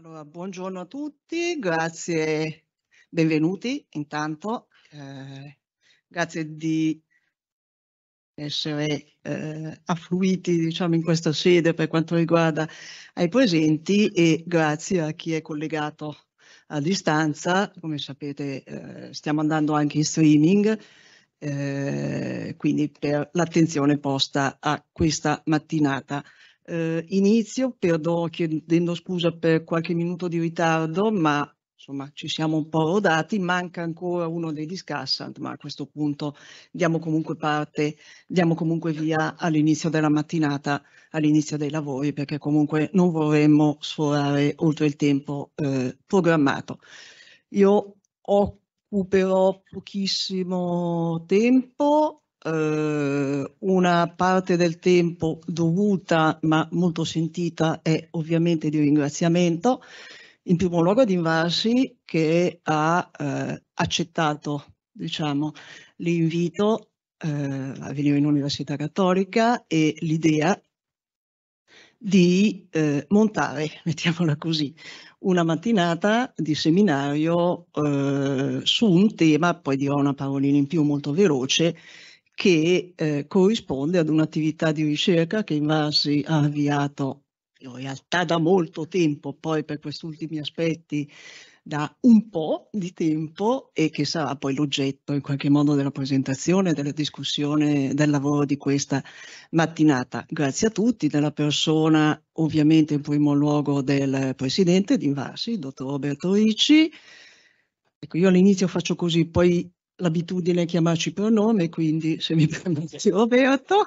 Allora, buongiorno a tutti, grazie, benvenuti intanto, eh, grazie di essere eh, affluiti diciamo, in questa sede per quanto riguarda ai presenti e grazie a chi è collegato a distanza, come sapete eh, stiamo andando anche in streaming, eh, quindi per l'attenzione posta a questa mattinata eh, inizio perdono, chiedendo scusa per qualche minuto di ritardo, ma insomma ci siamo un po' rodati, manca ancora uno dei discussant, ma a questo punto diamo comunque parte, diamo comunque via all'inizio della mattinata, all'inizio dei lavori, perché comunque non vorremmo sforare oltre il tempo eh, programmato. Io occuperò pochissimo tempo, eh, una parte del tempo dovuta ma molto sentita è ovviamente di ringraziamento, in primo luogo ad Invarsi che ha eh, accettato diciamo, l'invito eh, a venire in Università Cattolica e l'idea di eh, montare, mettiamola così, una mattinata di seminario eh, su un tema, poi dirò una parolina in più molto veloce, che eh, corrisponde ad un'attività di ricerca che Invasi ha avviato in realtà da molto tempo, poi per questi ultimi aspetti da un po' di tempo e che sarà poi l'oggetto in qualche modo della presentazione, della discussione, del lavoro di questa mattinata. Grazie a tutti, nella persona ovviamente in primo luogo del Presidente di Invasi, il Dottor Roberto Ricci. Ecco, io all'inizio faccio così, poi l'abitudine a chiamarci per nome, quindi se mi permette Roberto,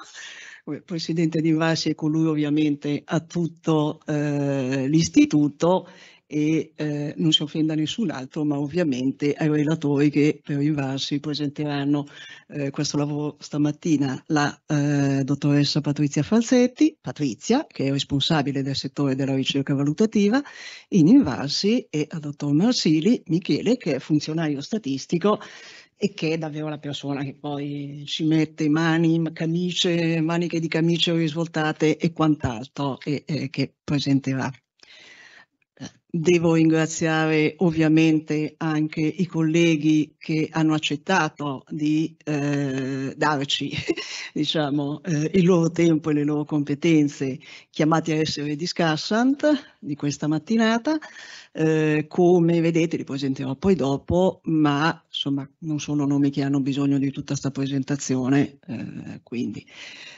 il presidente di Invasi è colui ovviamente a tutto eh, l'istituto e eh, non si offenda a nessun altro, ma ovviamente ai relatori che per Invasi presenteranno eh, questo lavoro stamattina, la eh, dottoressa Patrizia Falzetti, Patrizia, che è responsabile del settore della ricerca valutativa in Invasi e al dottor Marsili, Michele, che è funzionario statistico e che è davvero la persona che poi ci mette mani, camicie, maniche di camicie risvoltate e quant'altro e, e che presenterà. Devo ringraziare ovviamente anche i colleghi che hanno accettato di eh, darci diciamo, eh, il loro tempo e le loro competenze chiamati a essere discussant di questa mattinata. Eh, come vedete, li presenterò poi dopo, ma insomma non sono nomi che hanno bisogno di tutta questa presentazione, eh, quindi.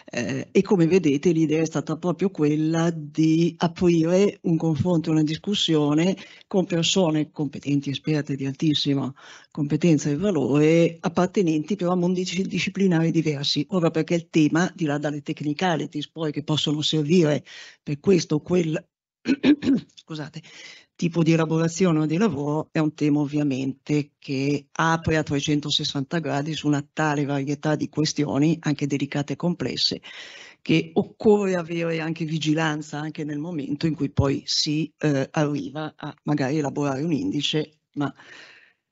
Eh, e come vedete l'idea è stata proprio quella di aprire un confronto, una discussione con persone competenti, esperte di altissima competenza e valore, appartenenti però a mondi disciplinari diversi. Ora perché il tema, di là dalle technicalities poi che possono servire per questo o quel scusate, tipo di elaborazione o di lavoro è un tema ovviamente che apre a 360 gradi su una tale varietà di questioni, anche delicate e complesse, che occorre avere anche vigilanza anche nel momento in cui poi si eh, arriva a magari elaborare un indice, ma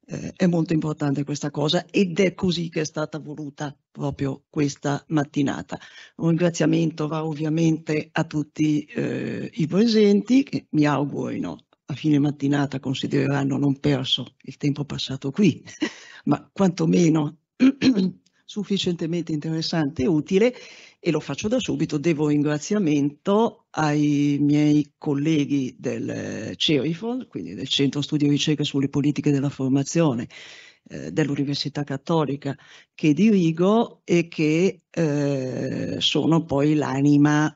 eh, è molto importante questa cosa ed è così che è stata voluta proprio questa mattinata. Un ringraziamento va ovviamente a tutti eh, i presenti che mi augurino a fine mattinata considereranno non perso il tempo passato qui, ma quantomeno sufficientemente interessante e utile e lo faccio da subito, devo ringraziamento ai miei colleghi del eh, CERIFOL, quindi del Centro Studio e Ricerca sulle Politiche della Formazione eh, dell'Università Cattolica che dirigo e che eh, sono poi l'anima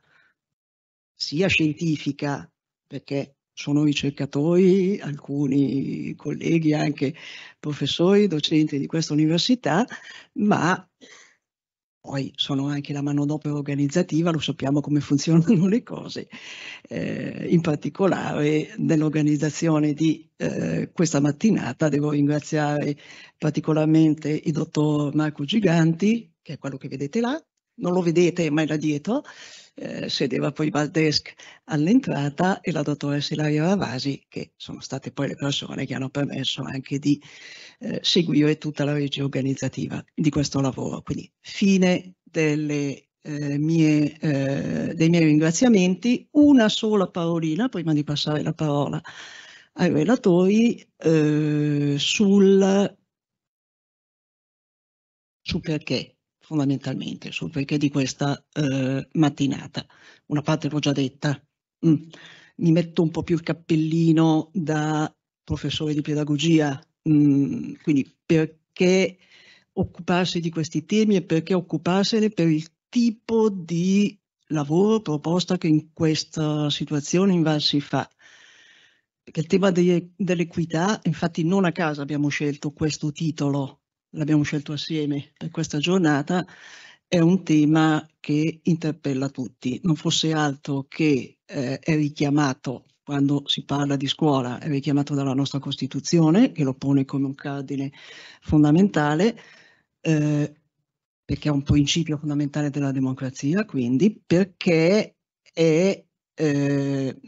sia scientifica, perché sono ricercatori, alcuni colleghi anche professori, docenti di questa università, ma poi sono anche la manodopera organizzativa, lo sappiamo come funzionano le cose, eh, in particolare nell'organizzazione di eh, questa mattinata devo ringraziare particolarmente il dottor Marco Giganti, che è quello che vedete là, non lo vedete ma è là dietro, eh, sedeva poi Valdesc all'entrata e la dottoressa Ilaria Ravasi, che sono state poi le persone che hanno permesso anche di eh, seguire tutta la regia organizzativa di questo lavoro. Quindi fine delle eh, mie, eh, dei miei ringraziamenti. Una sola parolina prima di passare la parola ai relatori eh, sul, sul perché fondamentalmente sul perché di questa eh, mattinata. Una parte l'ho già detta, mm. mi metto un po' più il cappellino da professore di pedagogia, mm. quindi perché occuparsi di questi temi e perché occuparsene per il tipo di lavoro proposta che in questa situazione in Val si fa. Perché il tema dell'equità, infatti non a caso abbiamo scelto questo titolo l'abbiamo scelto assieme per questa giornata, è un tema che interpella tutti, non fosse altro che eh, è richiamato quando si parla di scuola, è richiamato dalla nostra Costituzione che lo pone come un cardine fondamentale. Eh, perché è un principio fondamentale della democrazia, quindi perché è eh,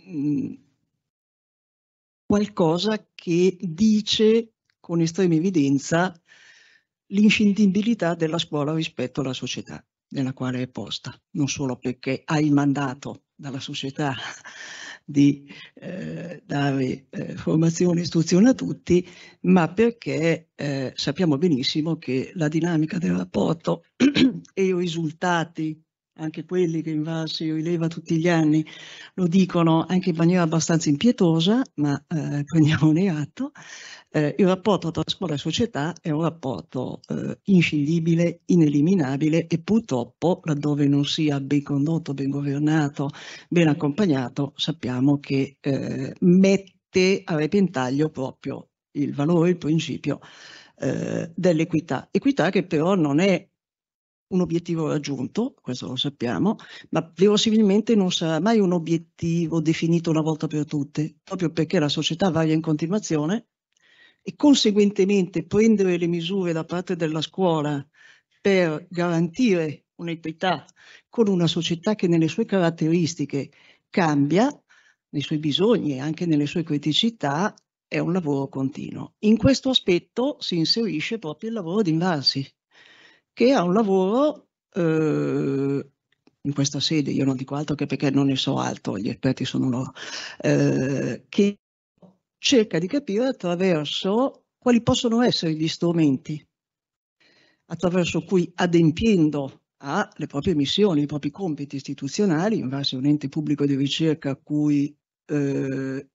qualcosa che dice con estrema evidenza l'inscindibilità della scuola rispetto alla società nella quale è posta, non solo perché ha il mandato dalla società di eh, dare eh, formazione e istruzione a tutti, ma perché eh, sappiamo benissimo che la dinamica del rapporto e i risultati anche quelli che invasi o Ileva tutti gli anni lo dicono anche in maniera abbastanza impietosa, ma eh, prendiamone atto, eh, il rapporto tra scuola e società è un rapporto eh, inscindibile, ineliminabile e purtroppo laddove non sia ben condotto, ben governato, ben accompagnato, sappiamo che eh, mette a repentaglio proprio il valore, il principio eh, dell'equità. Equità che però non è un obiettivo raggiunto, questo lo sappiamo, ma verosimilmente non sarà mai un obiettivo definito una volta per tutte, proprio perché la società varia in continuazione e conseguentemente prendere le misure da parte della scuola per garantire un'equità con una società che nelle sue caratteristiche cambia, nei suoi bisogni e anche nelle sue criticità, è un lavoro continuo. In questo aspetto si inserisce proprio il lavoro di Invarsi, che ha un lavoro eh, in questa sede, io non dico altro che perché non ne so altro, gli esperti sono loro, eh, che cerca di capire attraverso quali possono essere gli strumenti attraverso cui adempiendo alle proprie missioni, ai propri compiti istituzionali, in base a un ente pubblico di ricerca a cui eh,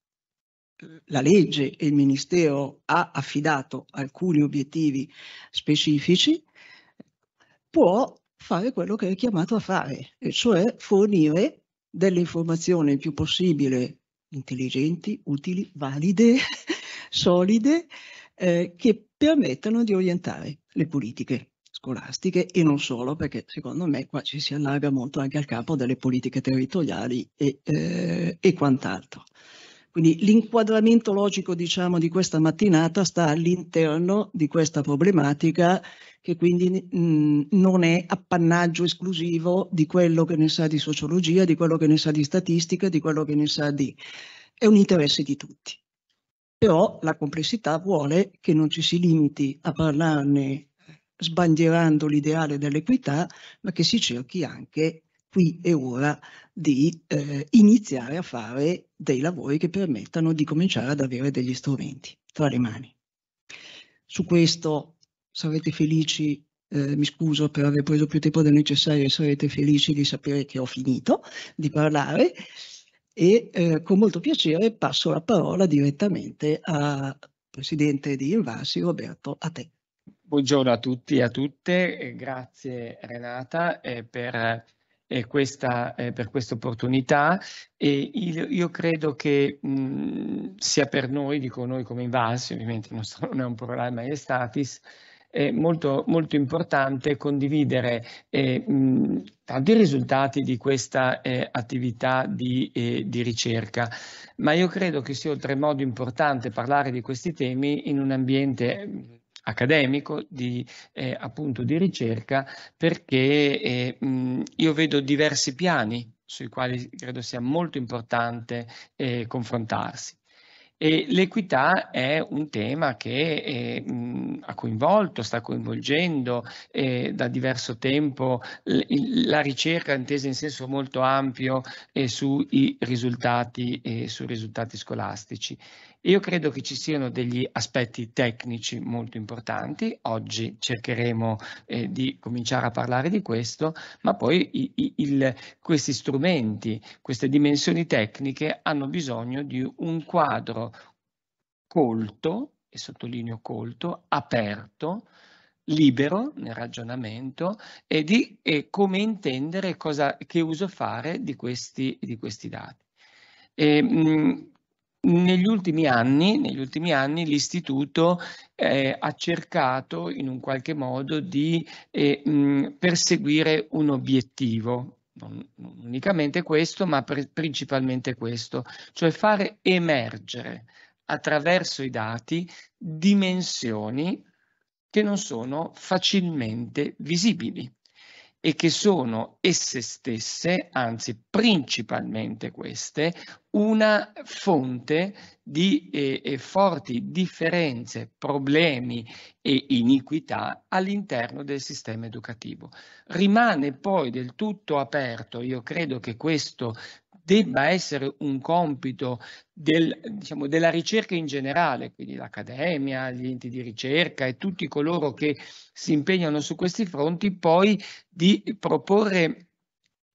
la legge e il Ministero ha affidato alcuni obiettivi specifici, può fare quello che è chiamato a fare, e cioè fornire delle informazioni il più possibile intelligenti, utili, valide, solide, eh, che permettano di orientare le politiche scolastiche e non solo, perché secondo me qua ci si allarga molto anche al campo delle politiche territoriali e, eh, e quant'altro. Quindi l'inquadramento logico diciamo, di questa mattinata sta all'interno di questa problematica che quindi mh, non è appannaggio esclusivo di quello che ne sa di sociologia, di quello che ne sa di statistica, di quello che ne sa di... è un interesse di tutti. Però la complessità vuole che non ci si limiti a parlarne eh, sbandierando l'ideale dell'equità, ma che si cerchi anche qui e ora di eh, iniziare a fare dei lavori che permettano di cominciare ad avere degli strumenti tra le mani. Su questo sarete felici, eh, mi scuso per aver preso più tempo del necessario, sarete felici di sapere che ho finito di parlare e eh, con molto piacere passo la parola direttamente al Presidente di Invasi, Roberto, a te. Buongiorno a tutti e a tutte, grazie Renata eh, per eh, questa, eh, per questa opportunità e io, io credo che mh, sia per noi, dico noi come Invalsi, ovviamente non, so, non è un programma Estatis, è molto, molto importante condividere eh, mh, tanti risultati di questa eh, attività di, eh, di, ricerca, ma io credo che sia oltremodo importante parlare di questi temi in un ambiente accademico, di, eh, appunto di ricerca, perché eh, mh, mm, io vedo diversi piani sui quali credo sia molto importante eh, confrontarsi. E l'equità è un tema che eh, mm, ha coinvolto, sta coinvolgendo eh, da diverso tempo la ricerca intesa in senso molto ampio eh, sui, risultati, eh, sui risultati scolastici. Io credo che ci siano degli aspetti tecnici molto importanti, oggi cercheremo eh, di cominciare a parlare di questo, ma poi i, i, il, questi strumenti, queste dimensioni tecniche hanno bisogno di un quadro colto, e sottolineo colto, aperto, libero nel ragionamento e di e come intendere cosa, che uso fare di questi, di questi dati. E, mh, mm, negli ultimi anni, negli ultimi anni l'istituto eh, ha cercato in un qualche modo di eh, mh, perseguire un obiettivo, non, non unicamente questo, ma pre- principalmente questo, cioè fare emergere attraverso i dati dimensioni che non sono facilmente visibili e che sono esse stesse, anzi principalmente queste, una fonte di eh, forti differenze, problemi e iniquità all'interno del sistema educativo. Rimane poi del tutto aperto, io credo che questo debba essere un compito del, diciamo, della ricerca in generale, quindi l'accademia, gli enti di ricerca e tutti coloro che si impegnano su questi fronti, poi di proporre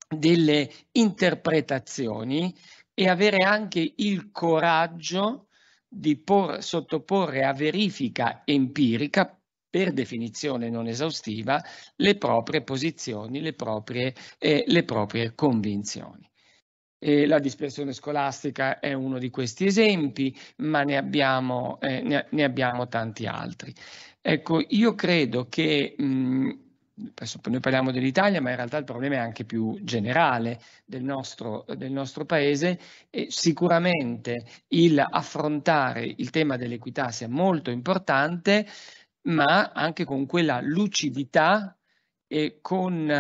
delle interpretazioni e avere anche il coraggio di por, sottoporre a verifica empirica, per definizione non esaustiva, le proprie posizioni, le proprie, eh, le proprie convinzioni. Eh, la dispersione scolastica è uno di questi esempi, ma ne abbiamo, eh, ne, ne abbiamo tanti altri. Ecco, io credo che mh, mm, noi parliamo dell'Italia, ma in realtà il problema è anche più generale del nostro, del nostro paese. E sicuramente il affrontare il tema dell'equità sia molto importante, ma anche con quella lucidità e con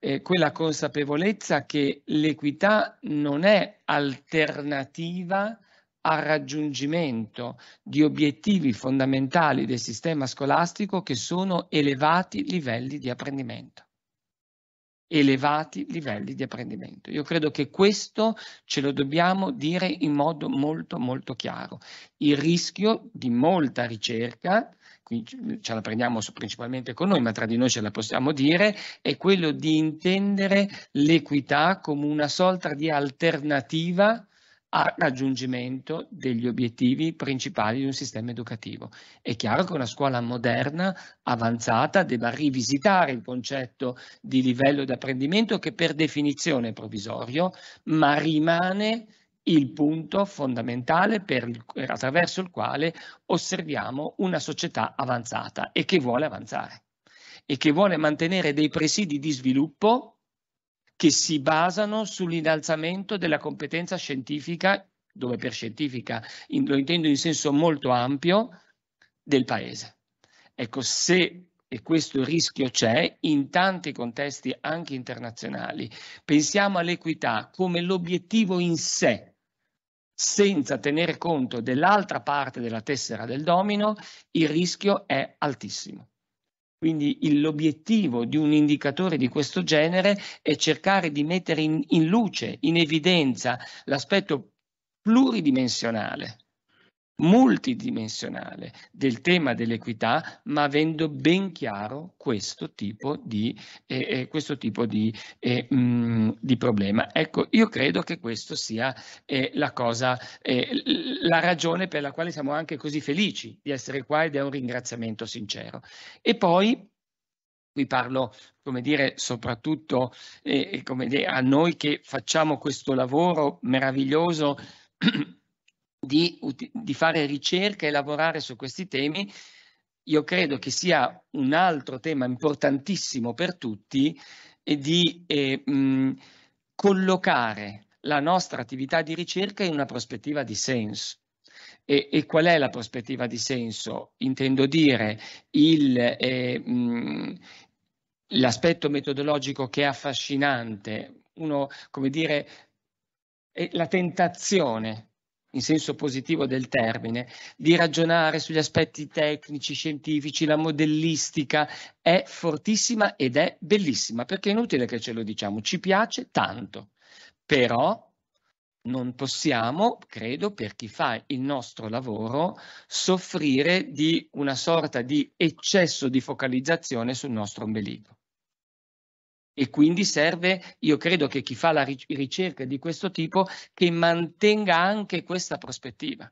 eh, quella consapevolezza che l'equità non è alternativa al raggiungimento di obiettivi fondamentali del sistema scolastico che sono elevati livelli di apprendimento elevati livelli di apprendimento. Io credo che questo ce lo dobbiamo dire in modo molto molto chiaro. Il rischio di molta ricerca qui ce la prendiamo principalmente con noi, ma tra di noi ce la possiamo dire, è quello di intendere l'equità come una sorta di alternativa al raggiungimento degli obiettivi principali di un sistema educativo. È chiaro che una scuola moderna, avanzata, debba rivisitare il concetto di livello di apprendimento che per definizione è provvisorio, ma rimane il punto fondamentale il, attraverso il quale osserviamo una società avanzata e che vuole avanzare e che vuole mantenere dei presidi di sviluppo che si basano sull'innalzamento della competenza scientifica, dove per scientifica in, lo intendo in senso molto ampio, del paese. Ecco, se e questo rischio c'è in tanti contesti anche internazionali. Pensiamo all'equità come l'obiettivo in sé senza tenere conto dell'altra parte della tessera del domino, il rischio è altissimo. Quindi l'obiettivo di un indicatore di questo genere è cercare di mettere in, in luce, in evidenza, l'aspetto pluridimensionale multidimensionale del tema dell'equità, ma avendo ben chiaro questo tipo di, eh, eh questo tipo di, eh, mh, mm, di, problema. Ecco, io credo che questa sia eh, la cosa, eh, la ragione per la quale siamo anche così felici di essere qua ed è un ringraziamento sincero. E poi qui parlo come dire, soprattutto eh, come dire, a noi che facciamo questo lavoro meraviglioso di, di fare ricerca e lavorare su questi temi, io credo che sia un altro tema importantissimo per tutti e di eh, mh, collocare la nostra attività di ricerca in una prospettiva di senso. E, e qual è la prospettiva di senso? Intendo dire il, eh, mh, l'aspetto metodologico che è affascinante, uno, come dire, la tentazione in senso positivo del termine, di ragionare sugli aspetti tecnici, scientifici, la modellistica è fortissima ed è bellissima, perché è inutile che ce lo diciamo, ci piace tanto, però non possiamo, credo, per chi fa il nostro lavoro, soffrire di una sorta di eccesso di focalizzazione sul nostro ombelico e quindi serve, io credo che chi fa la ricerca di questo tipo, che mantenga anche questa prospettiva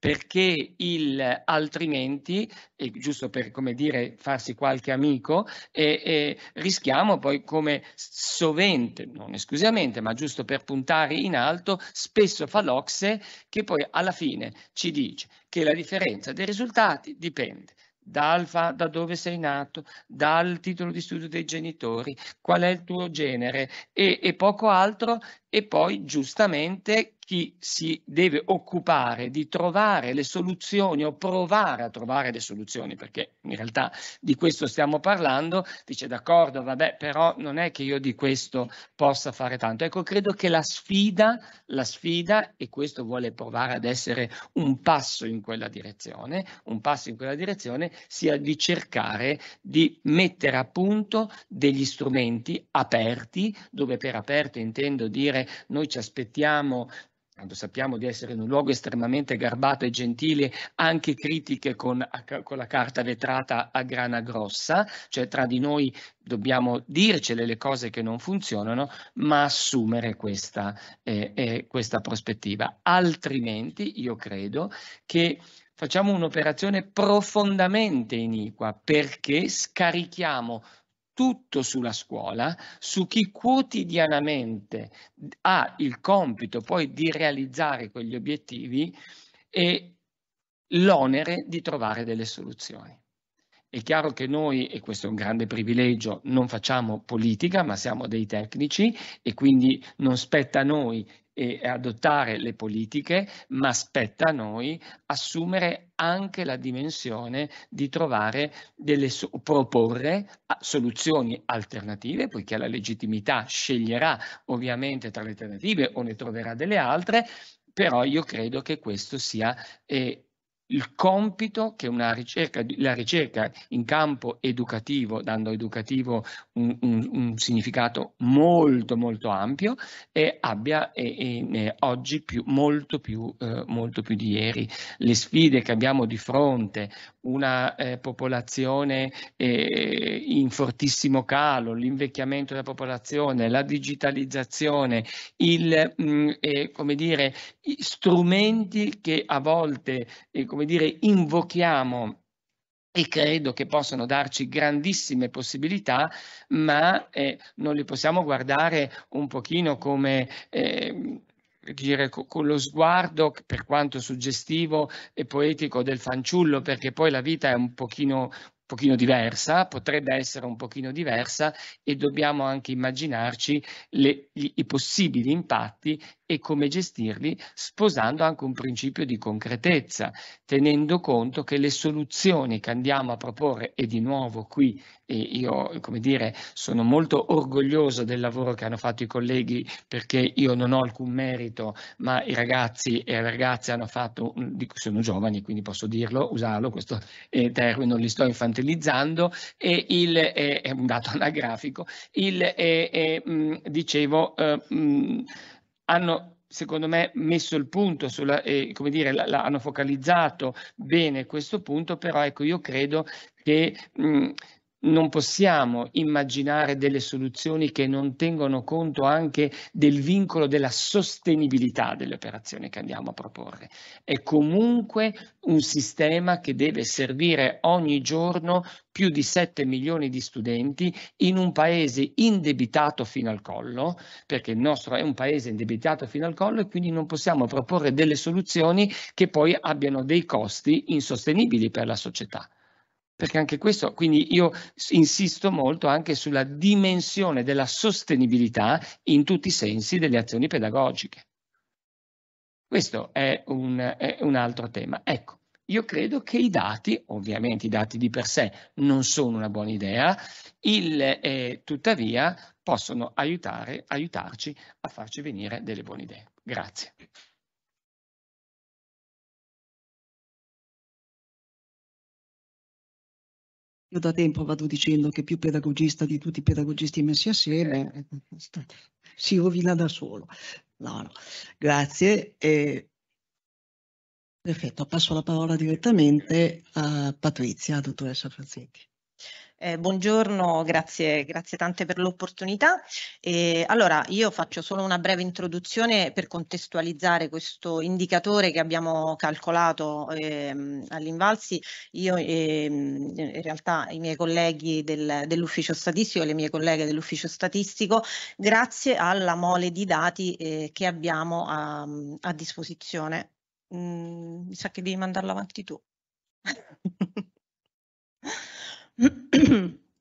perché il, altrimenti, giusto per dire, farsi qualche amico, eh, eh, rischiamo poi come sovente, non esclusivamente, ma giusto per puntare in alto, spesso fa l'Ocse che poi alla fine ci dice che la differenza dei risultati dipende dal, fa, da dove sei nato, dal titolo di studio dei genitori, qual è il tuo genere e, e poco altro e poi giustamente chi si deve occupare di trovare le soluzioni o provare a trovare le soluzioni, perché in realtà di questo stiamo parlando, dice d'accordo, vabbè, però non è che io di questo possa fare tanto. Ecco, credo che la sfida, la sfida, e questo vuole provare ad essere un passo in quella direzione, un passo in quella direzione sia di cercare di mettere a punto degli strumenti aperti, dove per aperto intendo dire noi ci aspettiamo quando sappiamo di essere in un luogo estremamente garbato e gentile, anche critiche con, con, la carta vetrata a grana grossa, cioè tra di noi dobbiamo dircele le cose che non funzionano, ma assumere questa, eh, eh, questa prospettiva. Altrimenti io credo che facciamo un'operazione profondamente iniqua perché scarichiamo tutto sulla scuola, su chi quotidianamente ha il compito poi di realizzare quegli obiettivi e l'onere di trovare delle soluzioni. È chiaro che noi, e questo è un grande privilegio, non facciamo politica, ma siamo dei tecnici e quindi non spetta a noi e adottare le politiche, ma spetta a noi assumere anche la dimensione di trovare delle proporre ah, soluzioni alternative, poiché la legittimità sceglierà ovviamente tra le alternative o ne troverà delle altre, però io credo che questo sia eh, il compito che ricerca, la ricerca in campo educativo, dando educativo un, un, un significato molto molto ampio, e abbia e, e, oggi più, molto, più, eh, molto, più, di ieri. Le sfide che abbiamo di fronte, una eh, popolazione eh, in fortissimo calo, l'invecchiamento della popolazione, la digitalizzazione, il, mh, mm, come dire, strumenti che a volte... come come dire, invochiamo e credo che possano darci grandissime possibilità, ma eh, non li possiamo guardare un pochino come... Eh, dire, con lo sguardo, per quanto suggestivo e poetico, del fanciullo, perché poi la vita è un pochino, pochino diversa, potrebbe essere un pochino diversa e dobbiamo anche immaginarci le, i possibili impatti e come gestirli sposando anche un principio di concretezza, tenendo conto che le soluzioni che andiamo a proporre, e di nuovo qui eh, io come dire, sono molto orgoglioso del lavoro che hanno fatto i colleghi perché io non ho alcun merito, ma i ragazzi e le ragazze hanno fatto, sono giovani quindi posso dirlo, usarlo, questo eh, termine non li sto infantilizzando, e il, è un dato anagrafico, il, dicevo, eh, mh, hanno secondo me messo il punto sulla, eh, come dire, la, la, hanno focalizzato bene questo punto, però ecco io credo che mh, non possiamo immaginare delle soluzioni che non tengono conto anche del vincolo della sostenibilità delle operazioni che andiamo a proporre. È comunque un sistema che deve servire ogni giorno più di 7 milioni di studenti in un paese indebitato fino al collo, perché il nostro è un paese indebitato fino al collo e quindi non possiamo proporre delle soluzioni che poi abbiano dei costi insostenibili per la società perché anche questo, quindi io insisto molto anche sulla dimensione della sostenibilità in tutti i sensi delle azioni pedagogiche. Questo è un, è un altro tema. Ecco, io credo che i dati, ovviamente i dati di per sé non sono una buona idea, il, eh, tuttavia possono aiutare, aiutarci a farci venire delle buone idee. Grazie. Io da tempo vado dicendo che più pedagogista di tutti i pedagogisti messi assieme eh. si rovina da solo. No, no. Grazie. E... Perfetto, passo la parola direttamente a Patrizia, a dottoressa Franzetti. Eh, buongiorno, grazie, grazie tante per l'opportunità. Eh, allora, io faccio solo una breve introduzione per contestualizzare questo indicatore che abbiamo calcolato ehm, all'Invalsi. Io ehm, in realtà i miei colleghi del, dell'ufficio statistico e le mie colleghe dell'ufficio statistico, grazie alla mole di dati eh, che abbiamo a, a disposizione. Mm, mi sa che devi mandarlo avanti tu.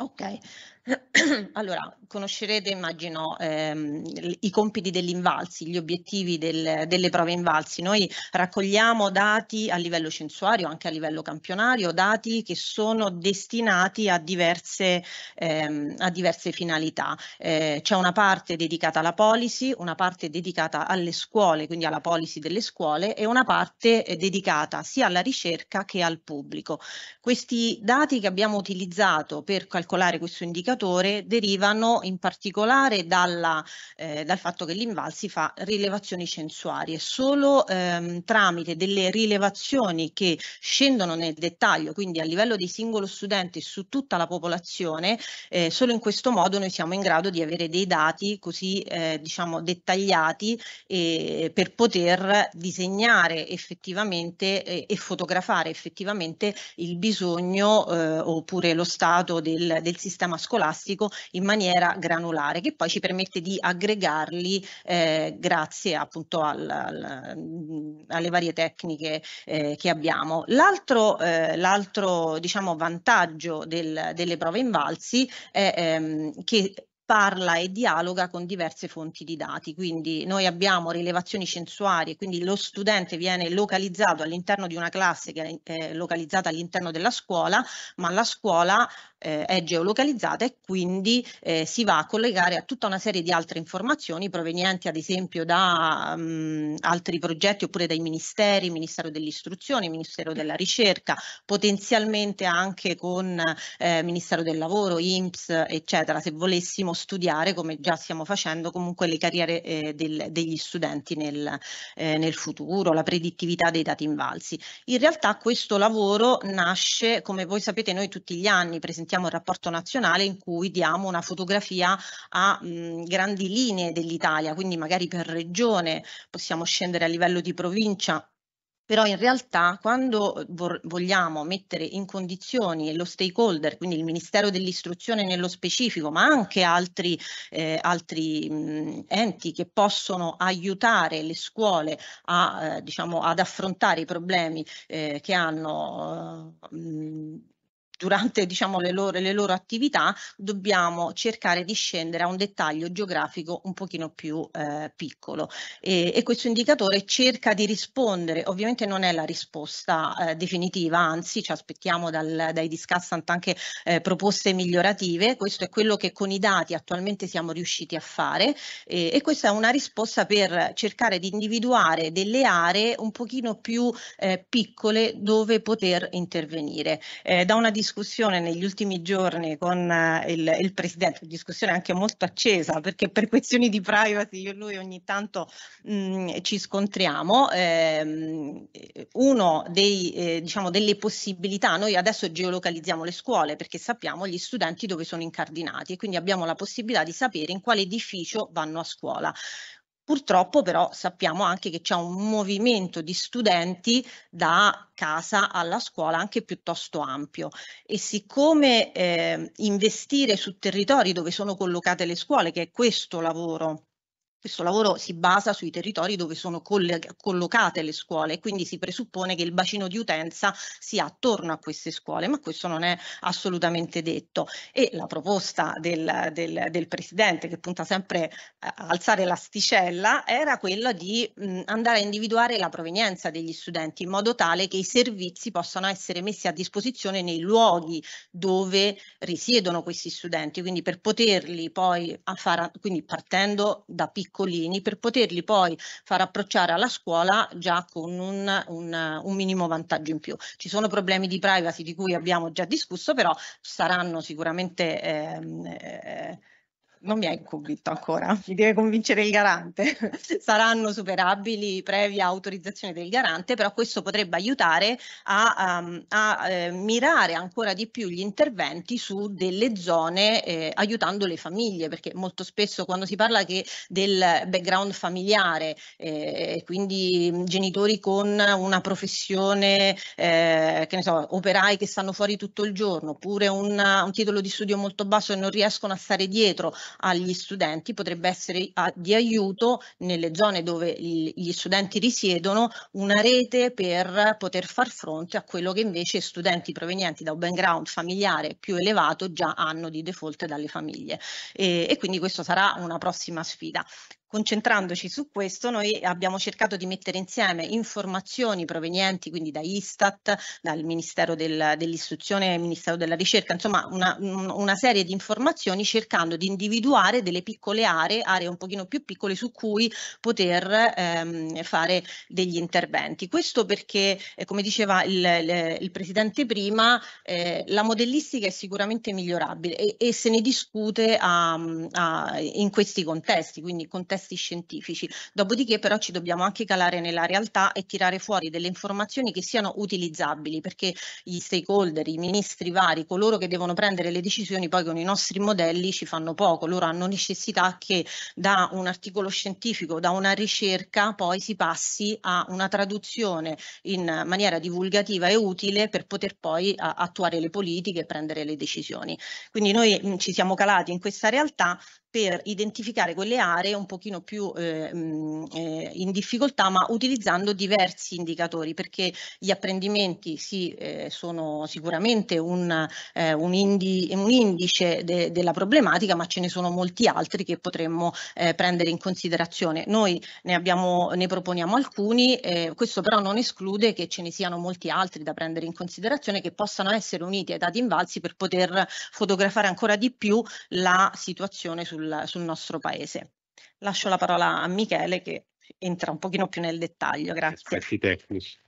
okay Allora, conoscerete immagino ehm, i compiti degli invalsi, gli obiettivi del, delle prove invalsi. Noi raccogliamo dati a livello censuario, anche a livello campionario, dati che sono destinati a diverse, ehm, a diverse finalità. Eh, C'è una parte dedicata alla policy, una parte dedicata alle scuole, quindi alla policy delle scuole e una parte eh, dedicata sia alla ricerca che al pubblico. Questi dati che abbiamo utilizzato per calcolare questo indicatore pescatore derivano in particolare dalla, eh, dal fatto che l'Invalsi fa rilevazioni censuarie. Solo ehm, tramite delle rilevazioni che scendono nel dettaglio, quindi a livello di singolo studente su tutta la popolazione, eh, solo in questo modo noi siamo in grado di avere dei dati così eh, diciamo dettagliati eh, per poter disegnare effettivamente eh, e fotografare effettivamente il bisogno eh, oppure lo stato del, del sistema scolastico scolastico in maniera granulare, che poi ci permette di aggregarli eh, grazie appunto al, al, mm, alle varie tecniche eh, che abbiamo. L'altro, eh, l'altro diciamo, vantaggio del, delle prove invalsi è ehm, che parla e dialoga con diverse fonti di dati, quindi noi abbiamo rilevazioni censuari quindi lo studente viene localizzato all'interno di una classe che è localizzata all'interno della scuola, ma la scuola eh, è geolocalizzata e quindi eh, si va a collegare a tutta una serie di altre informazioni provenienti ad esempio da mh, mm, altri progetti oppure dai ministeri, Ministero dell'Istruzione, Ministero della Ricerca, potenzialmente anche con eh, Ministero del Lavoro, INPS, eccetera, se volessimo studiare come già stiamo facendo comunque le carriere eh, del, degli studenti nel, eh, nel futuro, la predittività dei dati invalsi. In realtà questo lavoro nasce, come voi sapete, noi tutti gli anni presentiamo stiamo il rapporto nazionale in cui diamo una fotografia a mh, mhmm, grandi linee dell'Italia, quindi magari per regione possiamo scendere a livello di provincia però in realtà quando vogliamo mettere in condizioni lo stakeholder, quindi il Ministero dell'Istruzione nello specifico, ma anche altri, eh, altri mh, mhmm, enti che possono aiutare le scuole a, eh, diciamo, ad affrontare i problemi eh, che hanno mh, mhmm, durante diciamo, le, loro, le, loro, attività dobbiamo cercare di scendere a un dettaglio geografico un pochino più eh, piccolo e, e, questo indicatore cerca di rispondere, ovviamente non è la risposta eh, definitiva, anzi ci aspettiamo dal, dai discussant anche eh, proposte migliorative, questo è quello che con i dati attualmente siamo riusciti a fare e questa è una risposta per cercare di individuare delle aree un pochino più eh, piccole dove poter intervenire. Eh, da una discussione negli ultimi giorni con eh, il, il, Presidente, discussione anche molto accesa perché per questioni di privacy io e lui ogni tanto mh, mm, ci scontriamo, ehm, uno dei, eh, diciamo, delle possibilità, noi adesso geolocalizziamo le scuole perché sappiamo gli studenti dove sono incardinati e quindi abbiamo la possibilità di sapere in quale edificio vanno a scuola. Purtroppo però sappiamo anche che c'è un movimento di studenti da casa alla scuola anche piuttosto ampio e siccome eh, investire su territori dove sono collocate le scuole, che è questo lavoro, questo lavoro si basa sui territori dove sono collocate le scuole e quindi si presuppone che il bacino di utenza sia attorno a queste scuole, ma questo non è assolutamente detto. E la proposta del, del, del Presidente, che punta sempre a alzare l'asticella, era quella di mm, andare a individuare la provenienza degli studenti in modo tale che i servizi possano essere messi a disposizione nei luoghi dove risiedono questi studenti, quindi per poterli poi, far, quindi partendo da piccoli piccolini per poterli poi far approcciare alla scuola già con un, un, un minimo vantaggio in più. Ci sono problemi di privacy di cui abbiamo già discusso, però saranno sicuramente... Ehm, eh, non mi hai convinto ancora, mi deve convincere il garante. Saranno superabili previa autorizzazione del garante, però questo potrebbe aiutare a, um, a eh, mirare ancora di più gli interventi su delle zone eh, aiutando le famiglie, perché molto spesso quando si parla del background familiare, eh, quindi mm, genitori con una professione, eh, che ne so, operai che stanno fuori tutto il giorno, oppure una, un titolo di studio molto basso e non riescono a stare dietro, agli studenti, potrebbe essere ah, di aiuto nelle zone dove gli studenti risiedono una rete per poter far fronte a quello che invece studenti provenienti da un background familiare più elevato già hanno di default dalle famiglie e, e quindi questa sarà una prossima sfida. Concentrandoci su questo, noi abbiamo cercato di mettere insieme informazioni provenienti quindi da Istat, dal Ministero del, dell'Istruzione, Ministero della Ricerca, insomma una, una serie di informazioni cercando di individuare delle piccole aree, aree un pochino più piccole su cui poter ehm, fare degli interventi. Questo perché, eh, come diceva il, il, Presidente prima, eh, la modellistica è sicuramente migliorabile e, e se ne discute a, a, in questi contesti, quindi contesti testi scientifici. Dopodiché però ci dobbiamo anche calare nella realtà e tirare fuori delle informazioni che siano utilizzabili perché gli stakeholder, i ministri vari, coloro che devono prendere le decisioni poi con i nostri modelli ci fanno poco, loro hanno necessità che da un articolo scientifico, da una ricerca poi si passi a una traduzione in maniera divulgativa e utile per poter poi attuare le politiche e prendere le decisioni. Quindi noi mm, ci siamo calati in questa realtà per identificare quelle aree un pochino più eh, mm, eh, in difficoltà ma utilizzando diversi indicatori perché gli apprendimenti sì, eh, sono sicuramente un, eh, un, indi, un indice de, della problematica ma ce ne sono molti altri che potremmo eh, prendere in considerazione. Noi ne, abbiamo, ne proponiamo alcuni, eh, questo però non esclude che ce ne siano molti altri da prendere in considerazione che possano essere uniti ai dati invalsi per poter fotografare ancora di più la situazione sul sul, sul nostro paese. Lascio la parola a Michele che entra un pochino più nel dettaglio. Grazie. Aspetti tecnici.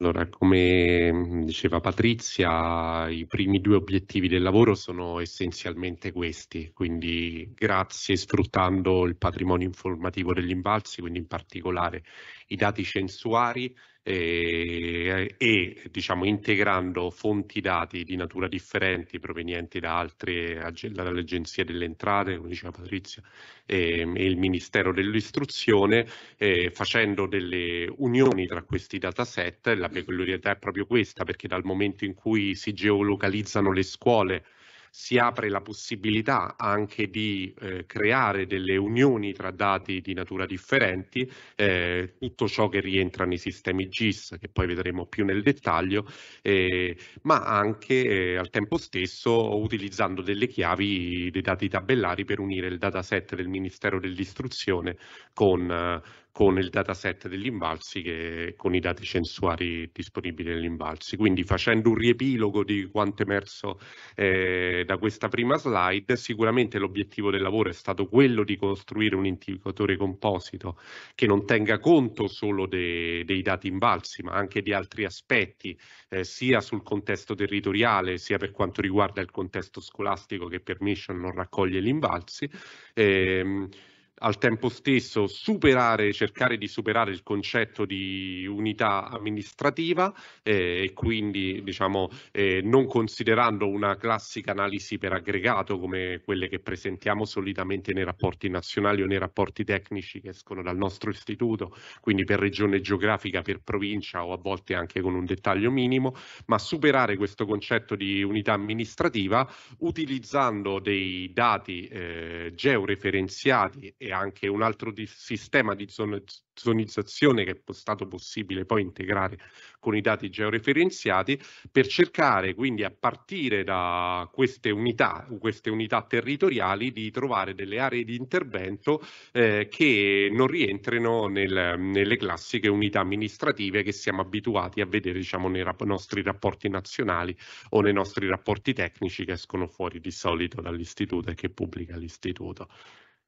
Allora, come mm, diceva Patrizia, i primi due obiettivi del lavoro sono essenzialmente questi, quindi grazie sfruttando il patrimonio informativo degli dell'Imbalsi, quindi in particolare i dati censuari e, eh, e diciamo, integrando fonti dati di natura differenti provenienti da altre dalle agenzie delle entrate, come diceva Patrizia, e, ehm, e il Ministero dell'Istruzione, eh, facendo delle unioni tra questi dataset. La peculiarità è proprio questa, perché dal momento in cui si geolocalizzano le scuole si apre la possibilità anche di eh, creare delle unioni tra dati di natura differenti, eh, tutto ciò che rientra nei sistemi GIS, che poi vedremo più nel dettaglio, eh, ma anche eh, al tempo stesso utilizzando delle chiavi dei dati tabellari per unire il dataset del Ministero dell'Istruzione con eh, con il dataset degli invalsi che con i dati censuari disponibili negli invalsi. Quindi facendo un riepilogo di quanto emerso eh, da questa prima slide, sicuramente l'obiettivo del lavoro è stato quello di costruire un indicatore composito che non tenga conto solo de, dei dati invalsi, ma anche di altri aspetti, eh, sia sul contesto territoriale, sia per quanto riguarda il contesto scolastico che per mission non raccoglie gli invalsi. Eh, al tempo stesso superare, cercare di superare il concetto di unità amministrativa eh, e quindi diciamo, eh, non considerando una classica analisi per aggregato come quelle che presentiamo solitamente nei rapporti nazionali o nei rapporti tecnici che escono dal nostro istituto, quindi per regione geografica, per provincia o a volte anche con un dettaglio minimo, ma superare questo concetto di unità amministrativa utilizzando dei dati eh, georeferenziati e e anche un altro di sistema di zon zonizzazione che è stato possibile poi integrare con i dati georeferenziati per cercare quindi a partire da queste unità, queste unità territoriali di trovare delle aree di intervento eh, che non rientrino nel, nelle classiche unità amministrative che siamo abituati a vedere diciamo, nei rap nostri rapporti nazionali o nei nostri rapporti tecnici che escono fuori di solito dall'istituto e che pubblica l'istituto.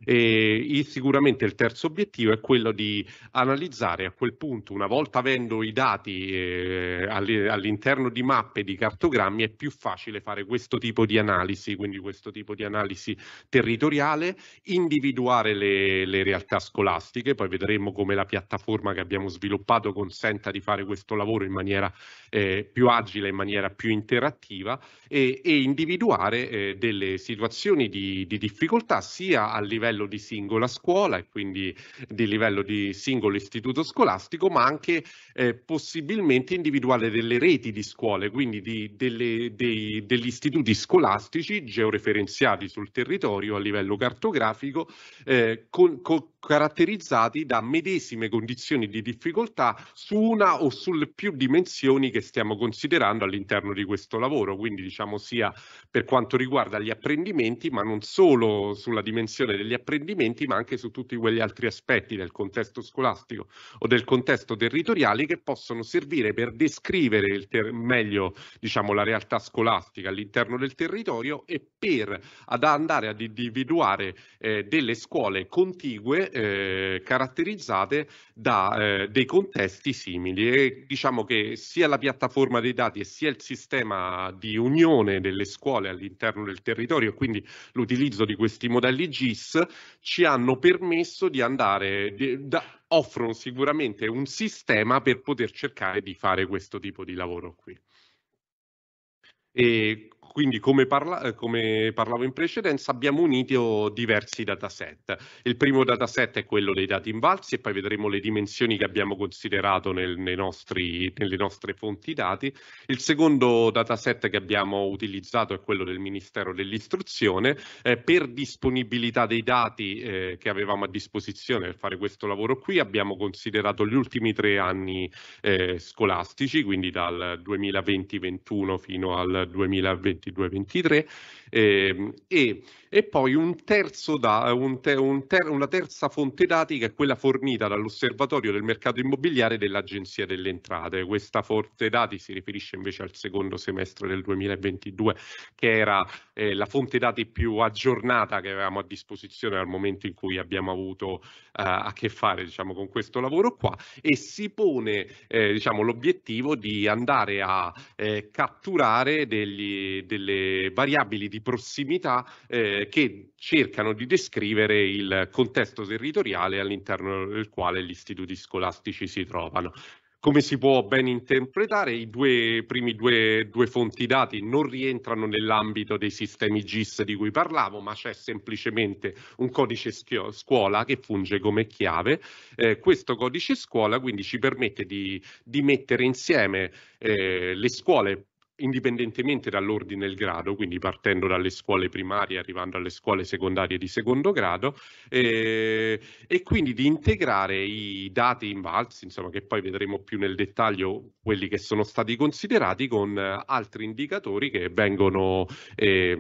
E sicuramente il terzo obiettivo è quello di analizzare a quel punto, una volta avendo i dati eh, all'interno di mappe, di cartogrammi, è più facile fare questo tipo di analisi, quindi questo tipo di analisi territoriale, individuare le, le realtà scolastiche, poi vedremo come la piattaforma che abbiamo sviluppato consenta di fare questo lavoro in maniera eh, più agile, in maniera più interattiva e, e individuare eh, delle situazioni di, di difficoltà sia a livello livello di singola scuola e quindi di livello di singolo istituto scolastico, ma anche eh, possibilmente individuare delle reti di scuole, quindi di, delle, dei, degli istituti scolastici georeferenziati sul territorio a livello cartografico, eh, con, con, caratterizzati da medesime condizioni di difficoltà su una o sulle più dimensioni che stiamo considerando all'interno di questo lavoro, quindi diciamo sia per quanto riguarda gli apprendimenti, ma non solo sulla dimensione degli apprendimenti, apprendimenti, ma anche su tutti quegli altri aspetti del contesto scolastico o del contesto territoriale che possono servire per descrivere meglio diciamo, la realtà scolastica all'interno del territorio e per ad andare ad individuare eh, delle scuole contigue eh, caratterizzate da eh, dei contesti simili e diciamo che sia la piattaforma dei dati e sia il sistema di unione delle scuole all'interno del territorio, quindi l'utilizzo di questi modelli GIS ci hanno permesso di andare, di, da, offrono sicuramente un sistema per poter cercare di fare questo tipo di lavoro qui. E quindi come, parla eh, come, parlavo in precedenza abbiamo unito oh, diversi dataset. Il primo dataset è quello dei dati invalsi e poi vedremo le dimensioni che abbiamo considerato nel, nostri, nelle nostre fonti dati. Il secondo dataset che abbiamo utilizzato è quello del Ministero dell'Istruzione. Eh, per disponibilità dei dati eh, che avevamo a disposizione per fare questo lavoro qui abbiamo considerato gli ultimi tre anni eh, scolastici, quindi dal 2020-21 fino al 2020 22 e, ehm, e, e poi un da, un ter, un ter, una terza fonte dati che è quella fornita dall'osservatorio del mercato immobiliare dell'Agenzia delle Entrate. Questa fonte dati si riferisce invece al secondo semestre del 2022, che era eh, la fonte dati più aggiornata che avevamo a disposizione al momento in cui abbiamo avuto eh, a che fare diciamo, con questo lavoro qua e si pone eh, diciamo, l'obiettivo di andare a eh, catturare degli, delle variabili di prossimità eh, che cercano di descrivere il contesto territoriale all'interno del quale gli istituti scolastici si trovano. Come si può ben interpretare, i due, primi due, due fonti dati non rientrano nell'ambito dei sistemi GIS di cui parlavo, ma c'è semplicemente un codice scuola che funge come chiave. Eh, questo codice scuola quindi ci permette di, di mettere insieme eh, le scuole indipendentemente dall'ordine del grado, quindi partendo dalle scuole primarie, arrivando alle scuole secondarie di secondo grado, eh, e quindi di integrare i dati invalsi, insomma, che poi vedremo più nel dettaglio quelli che sono stati considerati, con altri indicatori che vengono eh,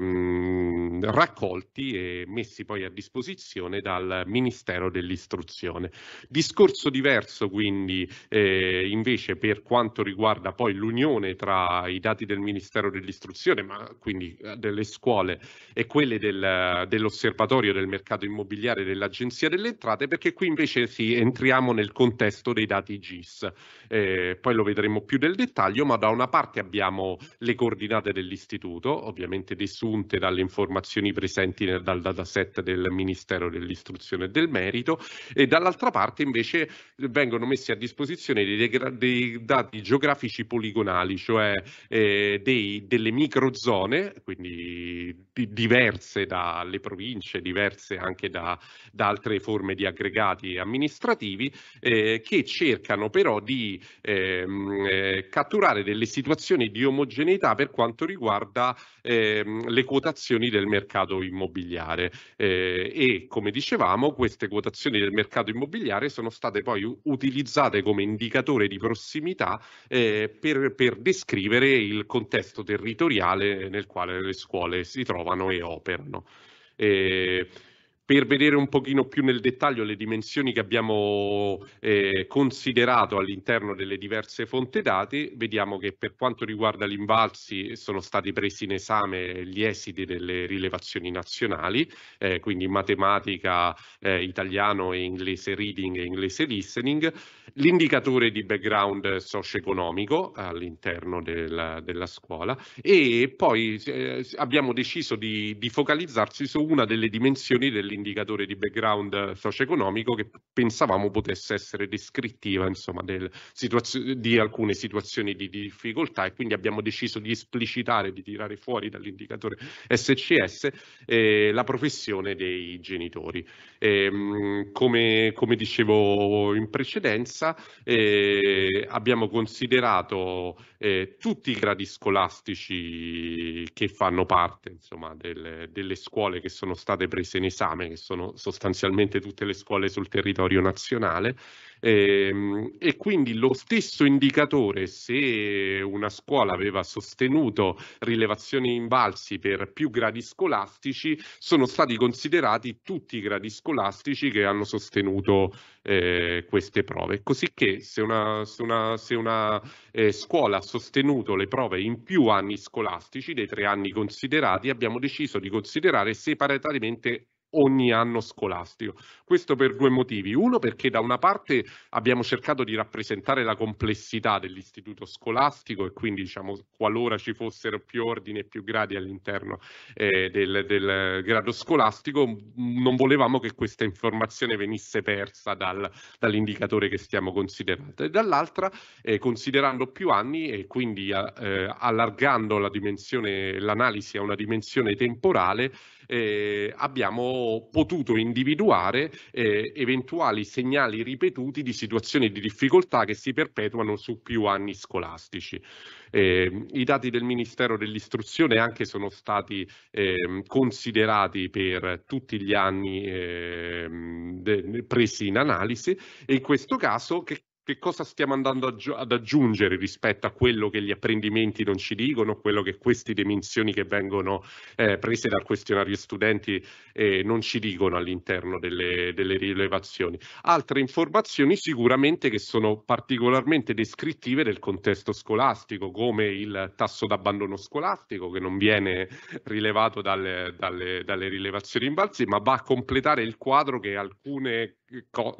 raccolti e messi poi a disposizione dal Ministero dell'Istruzione. Discorso diverso quindi eh, invece per quanto riguarda poi l'unione tra i dati del Ministero dell'Istruzione, ma quindi eh, delle scuole e quelle del, dell'Osservatorio del mercato immobiliare dell'Agenzia delle Entrate, perché qui invece sì, entriamo nel contesto dei dati GIS. Eh, poi lo vedremo più nel dettaglio, ma da una parte abbiamo le coordinate dell'istituto, ovviamente desunte dalle informazioni presenti nel, dal dataset del Ministero dell'Istruzione e del Merito, e dall'altra parte invece vengono messi a disposizione dei, dei dati geografici poligonali, cioè eh, eh, dei, delle microzone, quindi di, diverse dalle province, diverse anche da, da, altre forme di aggregati amministrativi, eh, che cercano però di ehm, eh, catturare delle situazioni di omogeneità per quanto riguarda ehm, le quotazioni del mercato immobiliare. Eh, e come dicevamo, queste quotazioni del mercato immobiliare sono state poi utilizzate come indicatore di prossimità eh, per, per descrivere il contesto territoriale nel quale le scuole si trovano e operano. E per vedere un pochino più nel dettaglio le dimensioni che abbiamo eh, considerato all'interno delle diverse fonte dati, vediamo che per quanto riguarda gli invalsi sono stati presi in esame gli esiti delle rilevazioni nazionali, eh, quindi matematica, eh, italiano e inglese reading e inglese listening, l'indicatore di background socio-economico all'interno della, della, scuola e poi eh, abbiamo deciso di, di focalizzarsi su una delle dimensioni dell'indicatore l'indicatore di background eh, socio-economico che pensavamo potesse essere descrittiva insomma, del, di alcune situazioni di, di difficoltà e quindi abbiamo deciso di esplicitare, di tirare fuori dall'indicatore SCS eh, la professione dei genitori. Ehm, come, come, dicevo in precedenza, eh, abbiamo considerato eh, tutti i gradi scolastici che fanno parte insomma, del, delle scuole che sono state prese in esame, che sono sostanzialmente tutte le scuole sul territorio nazionale e, ehm, e quindi lo stesso indicatore, se una scuola aveva sostenuto rilevazioni invalsi per più gradi scolastici, sono stati considerati tutti i gradi scolastici che hanno sostenuto eh, queste prove. Cosicché se una, se una, se una eh, scuola ha sostenuto le prove in più anni scolastici, dei tre anni considerati, abbiamo deciso di considerare separatamente ogni anno scolastico. Questo per due motivi. Uno perché da una parte abbiamo cercato di rappresentare la complessità dell'istituto scolastico e quindi diciamo qualora ci fossero più ordini e più gradi all'interno eh, del, del, grado scolastico non volevamo che questa informazione venisse persa dal, dall'indicatore che stiamo considerando. E dall'altra eh, considerando più anni e quindi eh, allargando l'analisi a una dimensione temporale eh, abbiamo abbiamo potuto individuare eh, eventuali segnali ripetuti di situazioni di difficoltà che si perpetuano su più anni scolastici. Eh, I dati del Ministero dell'Istruzione anche sono stati eh, considerati per tutti gli anni ehm, presi in analisi e in questo caso che che cosa stiamo andando ad aggiungere rispetto a quello che gli apprendimenti non ci dicono, quello che queste dimensioni che vengono eh, prese dal questionario studenti eh, non ci dicono all'interno delle, delle, rilevazioni. Altre informazioni sicuramente che sono particolarmente descrittive del contesto scolastico, come il tasso d'abbandono scolastico che non viene rilevato dalle, dalle, dalle rilevazioni in balzi, ma va a completare il quadro che alcune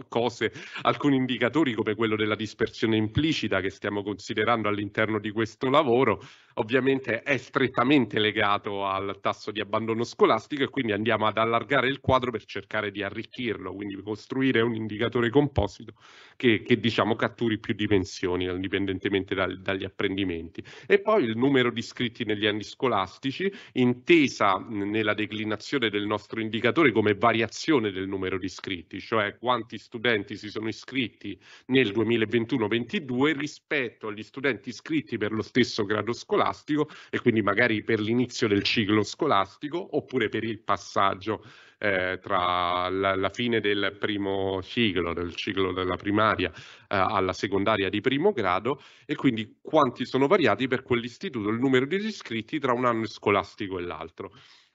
cose, alcuni indicatori come quello della dispersione implicita che stiamo considerando all'interno di questo lavoro, ovviamente è strettamente legato al tasso di abbandono scolastico e quindi andiamo ad allargare il quadro per cercare di arricchirlo, quindi costruire un indicatore composito che, che diciamo catturi più dimensioni indipendentemente dal, dagli apprendimenti. E poi il numero di iscritti negli anni scolastici, intesa nella declinazione del nostro indicatore come variazione del numero di iscritti, cioè quanti studenti si sono iscritti nel 2021-22 rispetto agli studenti iscritti per lo stesso grado scolastico e quindi magari per l'inizio del ciclo scolastico oppure per il passaggio eh, tra la, la, fine del primo ciclo, del ciclo della primaria eh, alla secondaria di primo grado e quindi quanti sono variati per quell'istituto il numero di iscritti tra un anno scolastico e l'altro.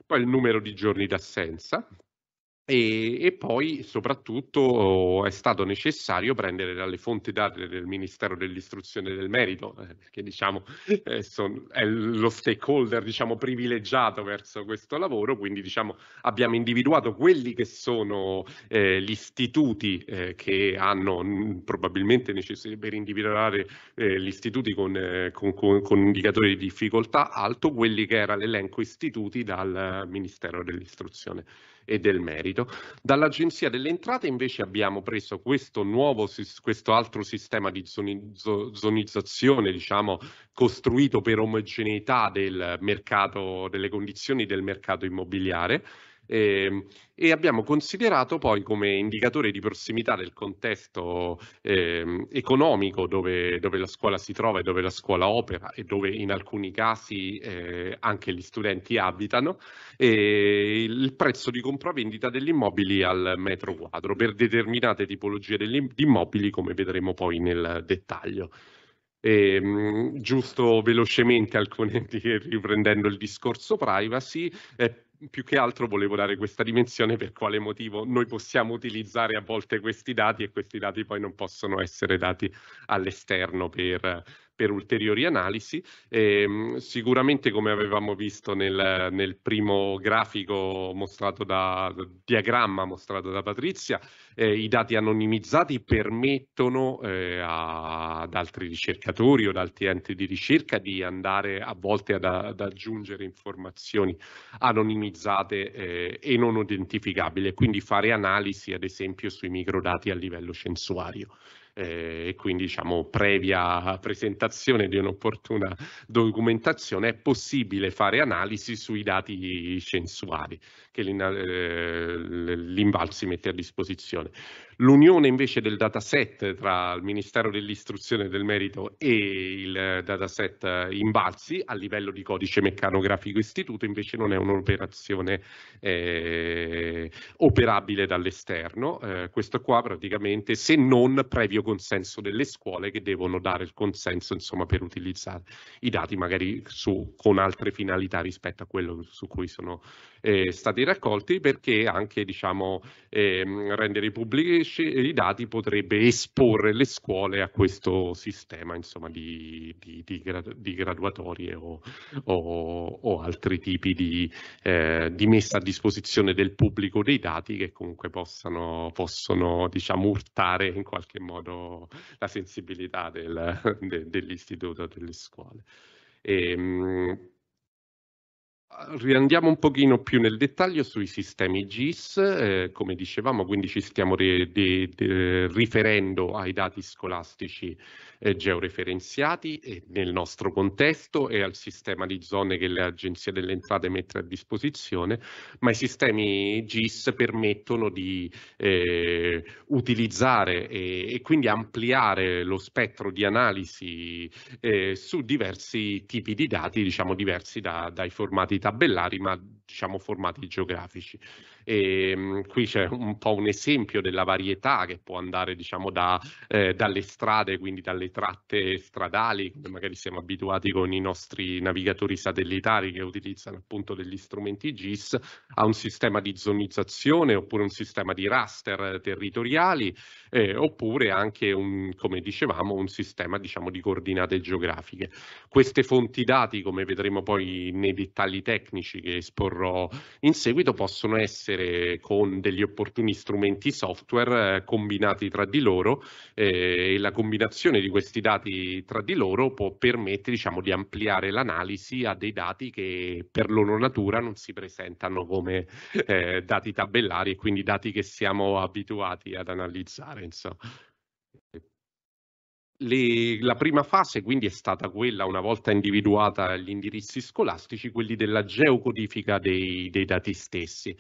Poi il numero di giorni d'assenza, e, e, poi soprattutto è stato necessario prendere dalle fonti date del Ministero dell'Istruzione del Merito, eh, che diciamo eh, son, è lo stakeholder diciamo, privilegiato verso questo lavoro, quindi diciamo, abbiamo individuato quelli che sono eh, gli istituti eh, che hanno mm, probabilmente necessità per individuare eh, gli istituti con, con, con, con indicatori di difficoltà alto, quelli che era l'elenco istituti dal Ministero dell'Istruzione e del merito. Dall'Agenzia delle Entrate invece abbiamo preso questo nuovo, questo altro sistema di zonizzazione, diciamo, costruito per omogeneità del mercato, delle condizioni del mercato immobiliare eh, e abbiamo considerato poi come indicatore di prossimità del contesto eh, economico dove, dove, la scuola si trova e dove la scuola opera e dove in alcuni casi eh, anche gli studenti abitano il prezzo di compravendita degli immobili al metro quadro per determinate tipologie di immobili come vedremo poi nel dettaglio. E, ehm, mh, giusto velocemente alcune riprendendo il discorso privacy, eh, più che altro volevo dare questa dimensione per quale motivo noi possiamo utilizzare a volte questi dati e questi dati poi non possono essere dati all'esterno per per ulteriori analisi. E, ehm, sicuramente, come avevamo visto nel, nel primo grafico mostrato da diagramma mostrato da Patrizia, eh, i dati anonimizzati permettono eh, a, ad altri ricercatori o ad altri enti di ricerca di andare a volte ad, ad aggiungere informazioni anonimizzate eh, e non identificabili, quindi fare analisi ad esempio sui microdati a livello censuario eh, e quindi diciamo previa presentazione di un'opportuna documentazione è possibile fare analisi sui dati censuali che eh, l'INVAL si mette a disposizione. L'unione invece del dataset tra il Ministero dell'Istruzione e del Merito e il dataset Imbalzi a livello di codice meccanografico istituto invece non è un'operazione eh, operabile dall'esterno. Eh, questo qua praticamente se non previo consenso delle scuole che devono dare il consenso insomma, per utilizzare i dati magari su, con altre finalità rispetto a quello su cui sono eh, stati raccolti perché anche diciamo, ehm, rendere pubblici i dati potrebbe esporre le scuole a questo sistema insomma, di, di, di, di, graduatorie o, o, o altri tipi eh, di, messa a disposizione del pubblico dei dati che comunque possano, possono diciamo, urtare in qualche modo la sensibilità del, de, dell'istituto delle scuole. E, ehm, Riandiamo un pochino più nel dettaglio sui sistemi GIS, eh, come dicevamo, quindi ci stiamo re, de, de, riferendo ai dati scolastici eh, georeferenziati eh, nel nostro contesto e al sistema di zone che l'Agenzia delle Entrate mette a disposizione, ma i sistemi GIS permettono di eh, utilizzare e, e, quindi ampliare lo spettro di analisi eh, su diversi tipi di dati, diciamo diversi da, dai formati tabellari, ma diciamo formati geografici. E, ehm, mh, qui c'è un po' un esempio della varietà che può andare diciamo da, eh, dalle strade, quindi dalle tratte stradali, come magari siamo abituati con i nostri navigatori satellitari che utilizzano appunto degli strumenti GIS, a un sistema di zonizzazione oppure un sistema di raster territoriali eh, oppure anche un, come dicevamo, un sistema diciamo di coordinate geografiche. Queste fonti dati, come vedremo poi nei dettagli tecnici che esporrò in seguito, possono essere essere con degli opportuni strumenti software eh, combinati tra di loro eh, e la combinazione di questi dati tra di loro può permettere diciamo, di ampliare l'analisi a dei dati che per loro natura non si presentano come eh, dati tabellari e quindi dati che siamo abituati ad analizzare. Insomma. Le, la prima fase quindi è stata quella, una volta individuata gli indirizzi scolastici, quelli della geocodifica dei, dei dati stessi.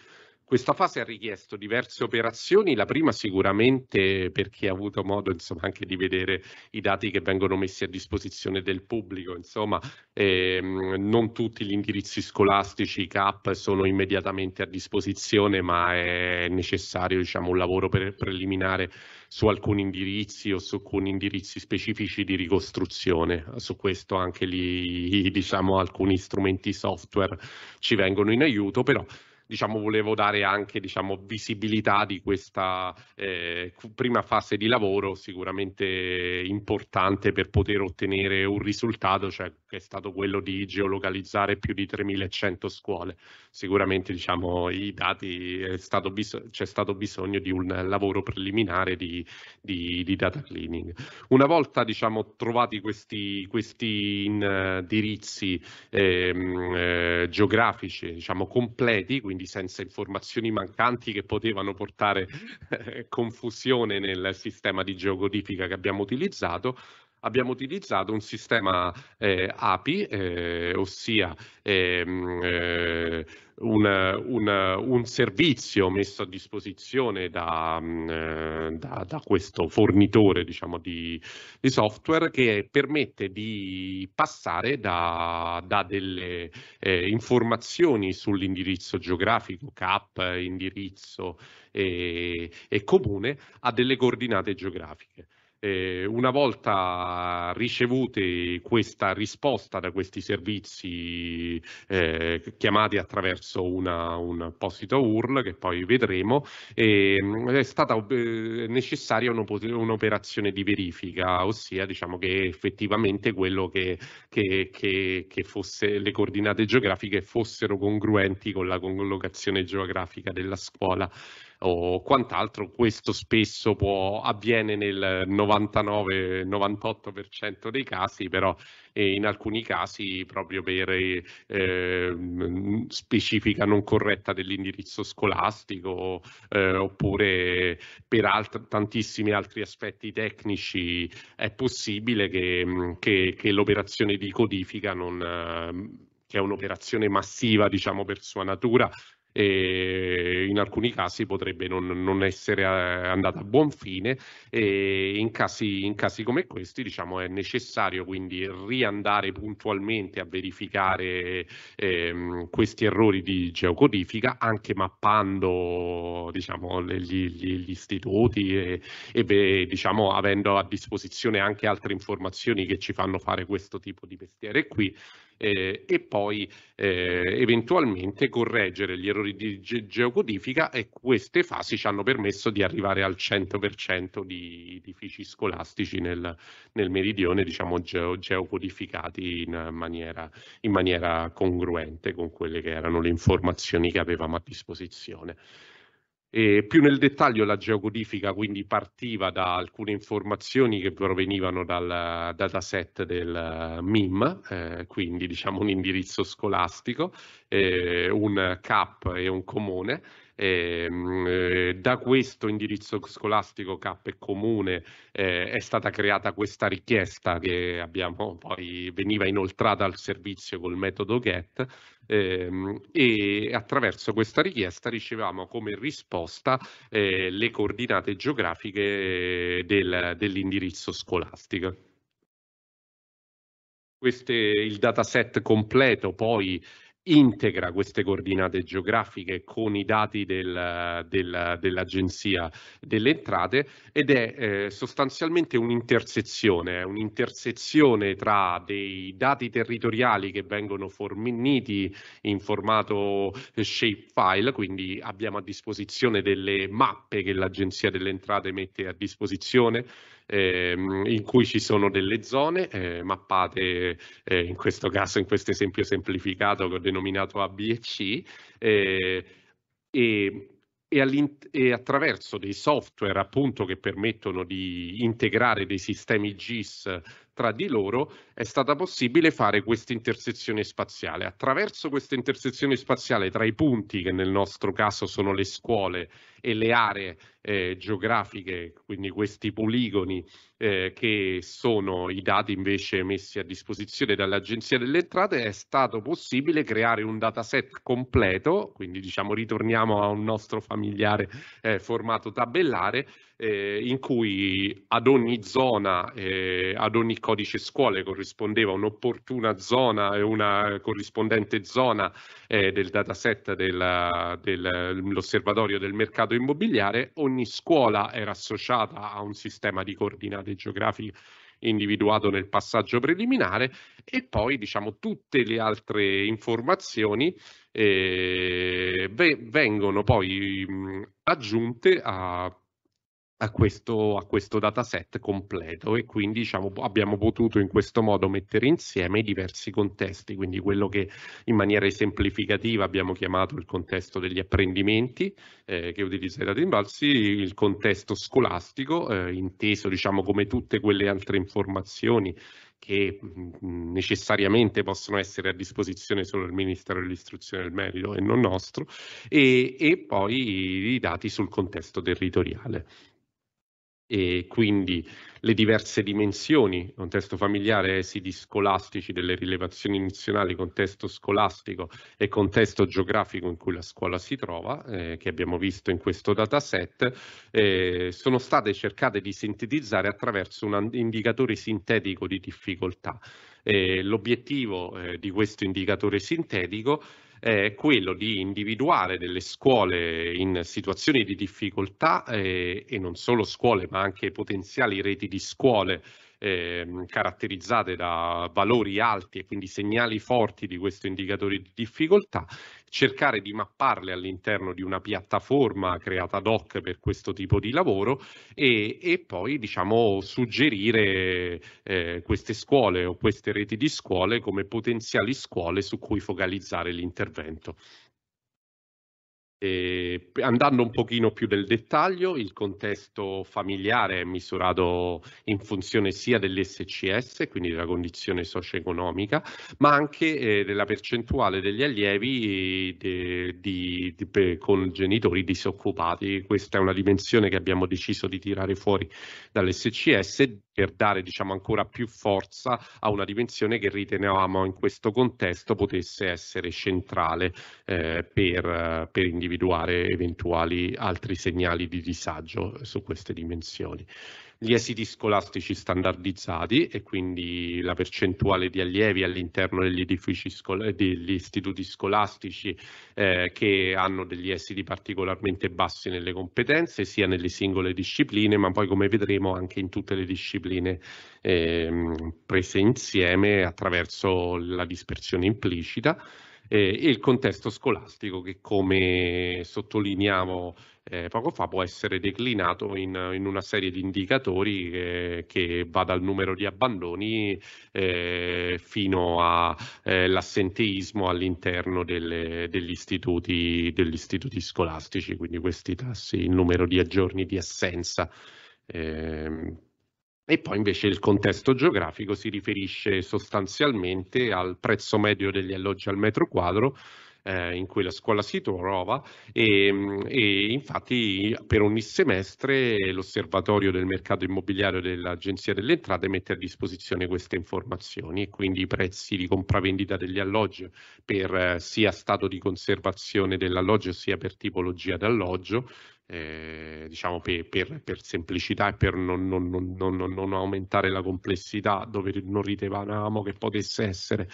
Questa fase ha richiesto diverse operazioni, la prima sicuramente per chi ha avuto modo insomma, anche di vedere i dati che vengono messi a disposizione del pubblico, insomma ehm, non tutti gli indirizzi scolastici CAP sono immediatamente a disposizione ma è necessario diciamo, un lavoro pre preliminare su alcuni indirizzi o su alcuni indirizzi specifici di ricostruzione, su questo anche lì diciamo, alcuni strumenti software ci vengono in aiuto, però diciamo, volevo dare anche diciamo, visibilità di questa eh, prima fase di lavoro sicuramente importante per poter ottenere un risultato, cioè che è stato quello di geolocalizzare più di 3100 scuole. Sicuramente diciamo, i dati c'è stato, bis- stato bisogno di un lavoro preliminare di, di, di data cleaning. Una volta diciamo, trovati questi, questi indirizzi ehm, eh, geografici diciamo, completi, quindi quindi senza informazioni mancanti che potevano portare eh, confusione nel sistema di geocodifica che abbiamo utilizzato, abbiamo utilizzato un sistema eh, API, eh, ossia ehm, eh, un, un, un, servizio messo a disposizione da, mm, eh, da, da questo fornitore diciamo, di, di, software che permette di passare da, da delle eh, informazioni sull'indirizzo geografico, CAP, indirizzo e, eh, e comune, a delle coordinate geografiche. Eh, una volta ricevute questa risposta da questi servizi eh, chiamati attraverso una, un apposito URL che poi vedremo, eh, è stata eh, necessaria un'operazione di verifica, ossia diciamo che effettivamente quello che, che, che, che fosse le coordinate geografiche fossero congruenti con la collocazione geografica della scuola o quant'altro, questo spesso può, avviene nel 99-98% dei casi, però eh, in alcuni casi proprio per eh, specifica non corretta dell'indirizzo scolastico eh, oppure per alt- tantissimi altri aspetti tecnici è possibile che, che, che l'operazione di codifica non... Eh, che è un'operazione massiva, diciamo, per sua natura, e in alcuni casi potrebbe non, non essere eh, andata a buon fine e in casi, in casi come questi diciamo, è necessario quindi riandare puntualmente a verificare ehm, questi errori di geocodifica anche mappando diciamo, gli, gli, gli istituti e, e diciamo, avendo a disposizione anche altre informazioni che ci fanno fare questo tipo di mestiere qui eh, e poi eh, eventualmente correggere gli errori di ge- geocodifica e queste fasi ci hanno permesso di arrivare al 100% di edifici scolastici nel, nel meridione diciamo geo- geocodificati in maniera, in maniera congruente con quelle che erano le informazioni che avevamo a disposizione. E più nel dettaglio la geocodifica quindi partiva da alcune informazioni che provenivano dal dataset del MIM, eh, eh, quindi diciamo un indirizzo scolastico, eh, un CAP e un comune, Ehm, eh, da questo indirizzo scolastico CAP e Comune eh, è stata creata questa richiesta che abbiamo poi veniva inoltrata al servizio col metodo GET ehm, e attraverso questa richiesta ricevamo come risposta eh, le coordinate geografiche eh, del, dell'indirizzo scolastico. Questo è il dataset completo, poi integra queste coordinate geografiche con i dati del, del, dell'Agenzia delle Entrate ed è eh, sostanzialmente un'intersezione, un'intersezione tra dei dati territoriali che vengono forniti in formato shapefile, quindi abbiamo a disposizione delle mappe che l'Agenzia delle Entrate mette a disposizione, ehm, in cui ci sono delle zone eh, mappate, eh, in questo caso, in questo esempio semplificato che ho denominato A, B e C, eh, e e, e, attraverso dei software appunto che permettono di integrare dei sistemi GIS tra di loro è stata possibile fare questa intersezione spaziale. Attraverso questa intersezione spaziale tra i punti, che nel nostro caso sono le scuole e le aree eh, geografiche, quindi questi poligoni eh, che sono i dati invece messi a disposizione dall'Agenzia delle Entrate, è stato possibile creare un dataset completo, quindi diciamo ritorniamo a un nostro familiare eh, formato tabellare, eh, in cui ad ogni zona, eh, ad ogni codice scuole corrispondeva un'opportuna zona e una corrispondente zona eh, del dataset dell'osservatorio del mercato mercato immobiliare, ogni scuola era associata a un sistema di coordinate geografiche individuato nel passaggio preliminare e poi diciamo tutte le altre informazioni eh, vengono poi mh, aggiunte a a questo, a questo dataset completo e quindi diciamo, abbiamo potuto in questo modo mettere insieme i diversi contesti, quindi quello che in maniera esemplificativa abbiamo chiamato il contesto degli apprendimenti eh, che utilizza i dati invalsi, il contesto scolastico, eh, inteso diciamo, come tutte quelle altre informazioni che mm, mm, necessariamente possono essere a disposizione solo del Ministero dell'Istruzione del Merito e non nostro, e, e poi i dati sul contesto territoriale e quindi le diverse dimensioni, contesto familiare, esiti scolastici delle rilevazioni inizionali, contesto scolastico e contesto geografico in cui la scuola si trova, eh, che abbiamo visto in questo dataset, eh, sono state cercate di sintetizzare attraverso un indicatore sintetico di difficoltà. Eh, l'obiettivo eh, di questo indicatore sintetico è quello di individuare delle scuole in situazioni di difficoltà eh, e non solo scuole ma anche potenziali reti di scuole eh, caratterizzate da valori alti e quindi segnali forti di questo indicatore di difficoltà, cercare di mapparle all'interno di una piattaforma creata ad hoc per questo tipo di lavoro e, e poi diciamo suggerire eh, queste scuole o queste reti di scuole come potenziali scuole su cui focalizzare l'intervento. E ehm, andando un pochino più nel dettaglio, il contesto familiare è misurato in funzione sia dell'SCS, quindi della condizione socio-economica, ma anche eh, della percentuale degli allievi de, di, di, per, con genitori disoccupati. Questa è una dimensione che abbiamo deciso di tirare fuori dall'SCS per dare diciamo, ancora più forza a una dimensione che ritenevamo in questo contesto potesse essere centrale eh, per, per, individuare eventuali altri segnali di disagio su queste dimensioni gli esiti scolastici standardizzati e quindi la percentuale di allievi all'interno degli edifici scola- degli istituti scolastici eh, che hanno degli esiti particolarmente bassi nelle competenze sia nelle singole discipline ma poi come vedremo anche in tutte le discipline eh, prese insieme attraverso la dispersione implicita eh, e il contesto scolastico che come sottolineavo eh, poco fa può essere declinato in, in una serie di indicatori eh, che va dal numero di abbandoni eh, fino all'assenteismo eh, all'interno degli, istituti, degli, istituti, scolastici, quindi questi tassi, il numero di giorni di assenza. Ehm, e poi invece il contesto geografico si riferisce sostanzialmente al prezzo medio degli alloggi al metro quadro eh, in cui la scuola si trova e, ehm, e infatti per ogni semestre l'osservatorio del mercato immobiliare dell'Agenzia delle Entrate mette a disposizione queste informazioni e quindi i prezzi di compravendita degli alloggi per eh, sia stato di conservazione dell'alloggio sia per tipologia d'alloggio eh, diciamo per, per, per, semplicità e per non, non, non, non, aumentare la complessità dove non ritenevamo che potesse essere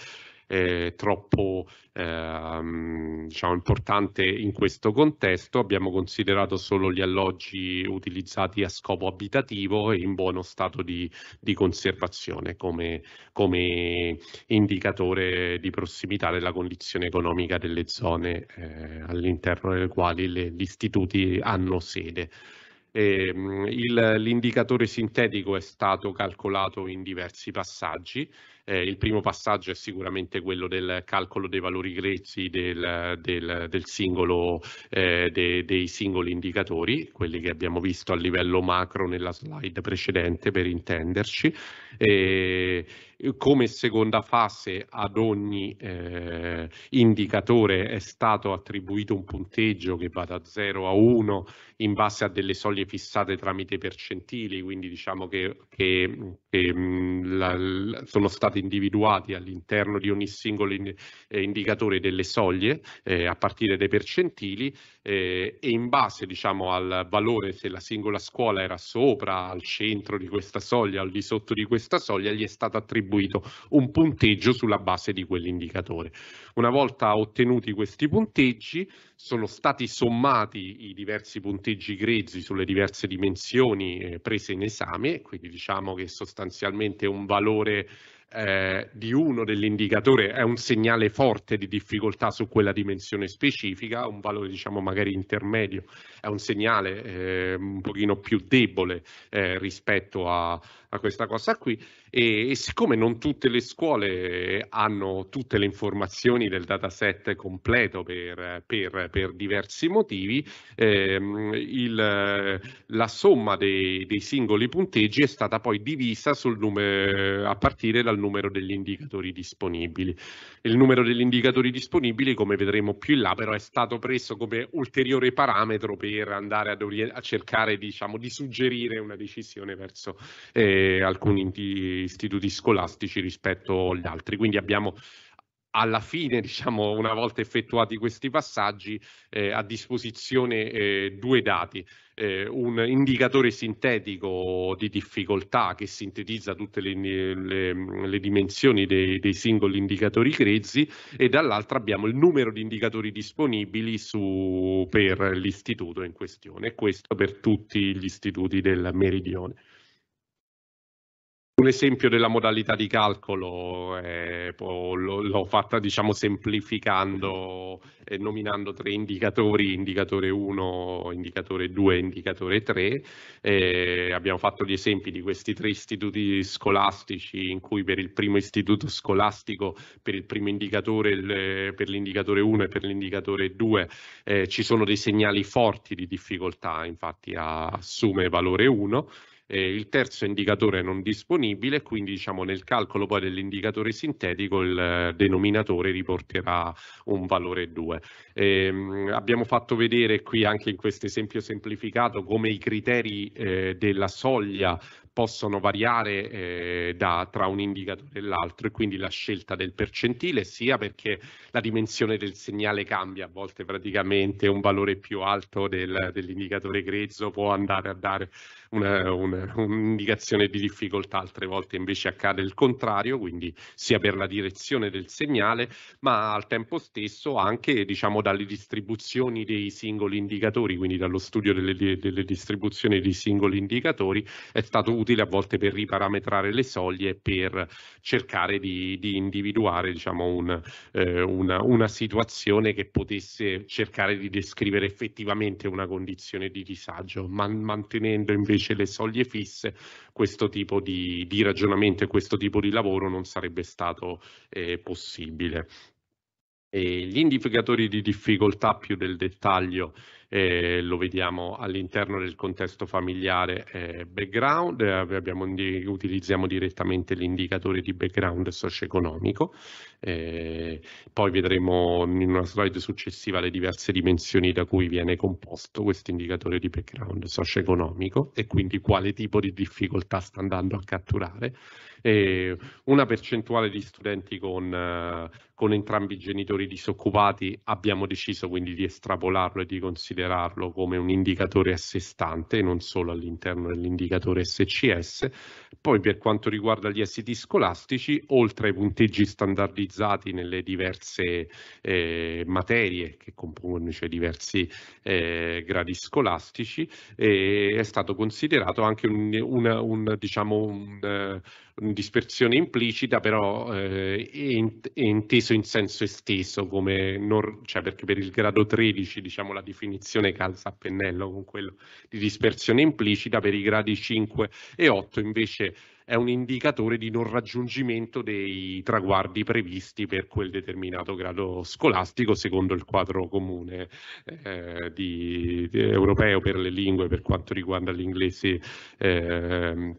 eh, troppo ehm, diciamo, importante in questo contesto. Abbiamo considerato solo gli alloggi utilizzati a scopo abitativo e in buono stato di, di conservazione come, come, indicatore di prossimità della condizione economica delle zone eh, all'interno delle quali le, gli istituti hanno sede. Eh, l'indicatore sintetico è stato calcolato in diversi passaggi eh, il primo passaggio è sicuramente quello del calcolo dei valori grezzi del, del, del singolo, eh, de, dei singoli indicatori, quelli che abbiamo visto a livello macro nella slide precedente per intenderci. Eh, eh, come seconda fase ad ogni eh, indicatore è stato attribuito un punteggio che va da 0 a 1 in base a delle soglie fissate tramite percentili, quindi diciamo che, che, che mm, la, sono stati individuati all'interno di ogni singolo in, eh, indicatore delle soglie eh, a partire dai percentili eh, e in base diciamo, al valore se la singola scuola era sopra, al centro di questa soglia, al di sotto di questa soglia, gli è stato attribuito attribuito un punteggio sulla base di quell'indicatore. Una volta ottenuti questi punteggi, sono stati sommati i diversi punteggi grezzi sulle diverse dimensioni eh, prese in esame, quindi diciamo che sostanzialmente un valore eh, di uno dell'indicatore è un segnale forte di difficoltà su quella dimensione specifica, un valore diciamo magari intermedio è un segnale eh, un pochino più debole eh, rispetto a, a questa cosa qui e, e, siccome non tutte le scuole hanno tutte le informazioni del dataset completo per, per, per diversi motivi, ehm, il, la somma dei, dei, singoli punteggi è stata poi divisa numero, a partire dal numero degli indicatori disponibili. Il numero degli indicatori disponibili, come vedremo più in là, però è stato preso come ulteriore parametro per andare ad, a cercare diciamo, di suggerire una decisione verso eh, alcuni indicatori istituti scolastici rispetto agli altri. Quindi abbiamo alla fine, diciamo, una volta effettuati questi passaggi, eh, a disposizione eh, due dati. Eh, un indicatore sintetico di difficoltà che sintetizza tutte le, le, le dimensioni dei, dei, singoli indicatori grezzi e dall'altra abbiamo il numero di indicatori disponibili su, per l'istituto in questione e questo per tutti gli istituti del meridione un esempio della modalità di calcolo, eh, l'ho fatta diciamo semplificando e nominando tre indicatori, indicatore 1, indicatore 2, indicatore 3. Eh, abbiamo fatto gli esempi di questi tre istituti scolastici in cui per il primo istituto scolastico, per il primo indicatore, per l'indicatore 1 e per l'indicatore 2 eh, ci sono dei segnali forti di difficoltà, infatti assume valore 1 eh, il terzo indicatore non disponibile, quindi diciamo nel calcolo poi dell'indicatore sintetico il eh, denominatore riporterà un valore 2. Eh, abbiamo fatto vedere qui anche in questo esempio semplificato come i criteri eh, della soglia possono variare eh, da, tra un indicatore e l'altro e quindi la scelta del percentile sia perché la dimensione del segnale cambia, a volte praticamente un valore più alto del, dell'indicatore grezzo può andare a dare una, una, un'indicazione di difficoltà, altre volte invece accade il contrario, quindi sia per la direzione del segnale ma al tempo stesso anche diciamo dalle distribuzioni dei singoli indicatori, quindi dallo studio delle, delle distribuzioni dei singoli indicatori è stato utile a volte per riparametrare le soglie per cercare di, di individuare diciamo, un, eh, una, una situazione che potesse cercare di descrivere effettivamente una condizione di disagio, ma mantenendo invece le soglie fisse, questo tipo di, di ragionamento e questo tipo di lavoro non sarebbe stato eh, possibile. E gli indicatori di difficoltà più del dettaglio eh, lo vediamo all'interno del contesto familiare eh, background, eh, abbiamo, utilizziamo direttamente l'indicatore di background socio-economico, eh, poi vedremo in una slide successiva le diverse dimensioni da cui viene composto questo indicatore di background socio-economico e quindi quale tipo di difficoltà sta andando a catturare e una percentuale di studenti con, eh, con entrambi i genitori disoccupati abbiamo deciso quindi di estrapolarlo e di considerarlo come un indicatore a sé stante e non solo all'interno dell'indicatore SCS. Poi per quanto riguarda gli esiti scolastici, oltre ai punteggi standardizzati nelle diverse eh, materie che compongono cioè diversi eh, gradi scolastici, eh, è stato considerato anche un, una, un, diciamo un, eh, dispersione implicita, però eh, è, in, è, inteso in senso esteso, come non, cioè perché per il grado 13 diciamo, la definizione calza a pennello con quello di dispersione implicita, per i gradi 5 e 8 invece è un indicatore di non raggiungimento dei traguardi previsti per quel determinato grado scolastico secondo il quadro comune eh, di, di, europeo per le lingue per quanto riguarda l'inglese. Eh,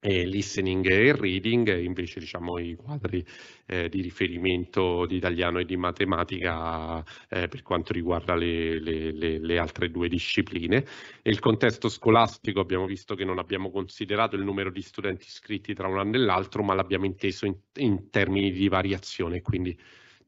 e listening e reading, invece diciamo i quadri eh, di riferimento di italiano e di matematica eh, per quanto riguarda le, le, le, le, altre due discipline. E il contesto scolastico abbiamo visto che non abbiamo considerato il numero di studenti iscritti tra un anno e l'altro, ma l'abbiamo inteso in, in termini di variazione, quindi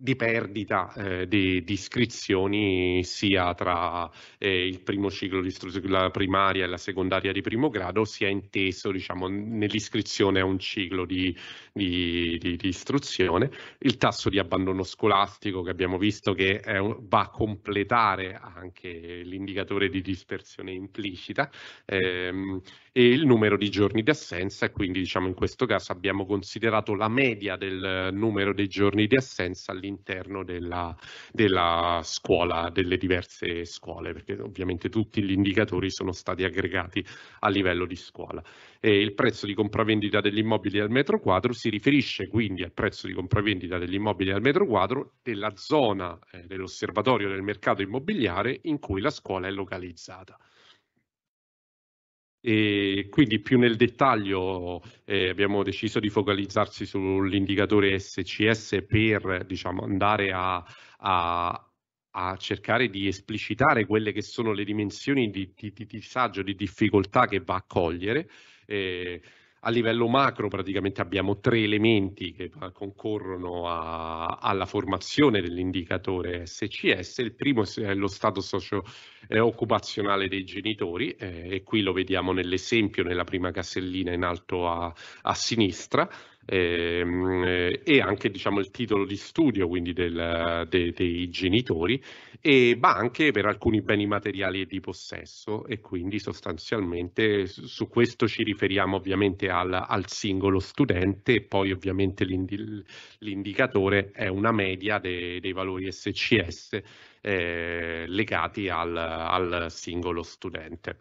di perdita eh, di, di, iscrizioni sia tra eh, il primo ciclo di istruzione primaria e la secondaria di primo grado, sia inteso diciamo, nell'iscrizione a un ciclo di, di, di, istruzione. Il tasso di abbandono scolastico che abbiamo visto che un, va a completare anche l'indicatore di dispersione implicita ehm, e il numero di giorni di assenza e quindi diciamo, in questo caso abbiamo considerato la media del eh, numero dei giorni di assenza all'interno all'interno della, della scuola, delle diverse scuole, perché ovviamente tutti gli indicatori sono stati aggregati a livello di scuola. E il prezzo di compravendita dell'immobile al metro quadro si riferisce quindi al prezzo di compravendita dell'immobile al metro quadro della zona eh, dell'osservatorio del mercato immobiliare in cui la scuola è localizzata. E quindi più nel dettaglio eh, abbiamo deciso di focalizzarci sull'indicatore SCS per diciamo, andare a, a, a, cercare di esplicitare quelle che sono le dimensioni di, di, di disagio, di difficoltà che va a cogliere. Eh, a livello macro praticamente abbiamo tre elementi che concorrono a, alla formazione dell'indicatore SCS. Il primo è lo stato socio-occupazionale eh, dei genitori eh, e qui lo vediamo nell'esempio nella prima casellina in alto a, a sinistra ehm, eh, e anche diciamo, il titolo di studio quindi del, de, dei genitori, e, ma anche per alcuni beni materiali e di possesso e quindi sostanzialmente su questo ci riferiamo ovviamente al, al singolo studente e poi ovviamente l'indi, l'indicatore è una media de, dei valori SCS eh, legati al, al singolo studente.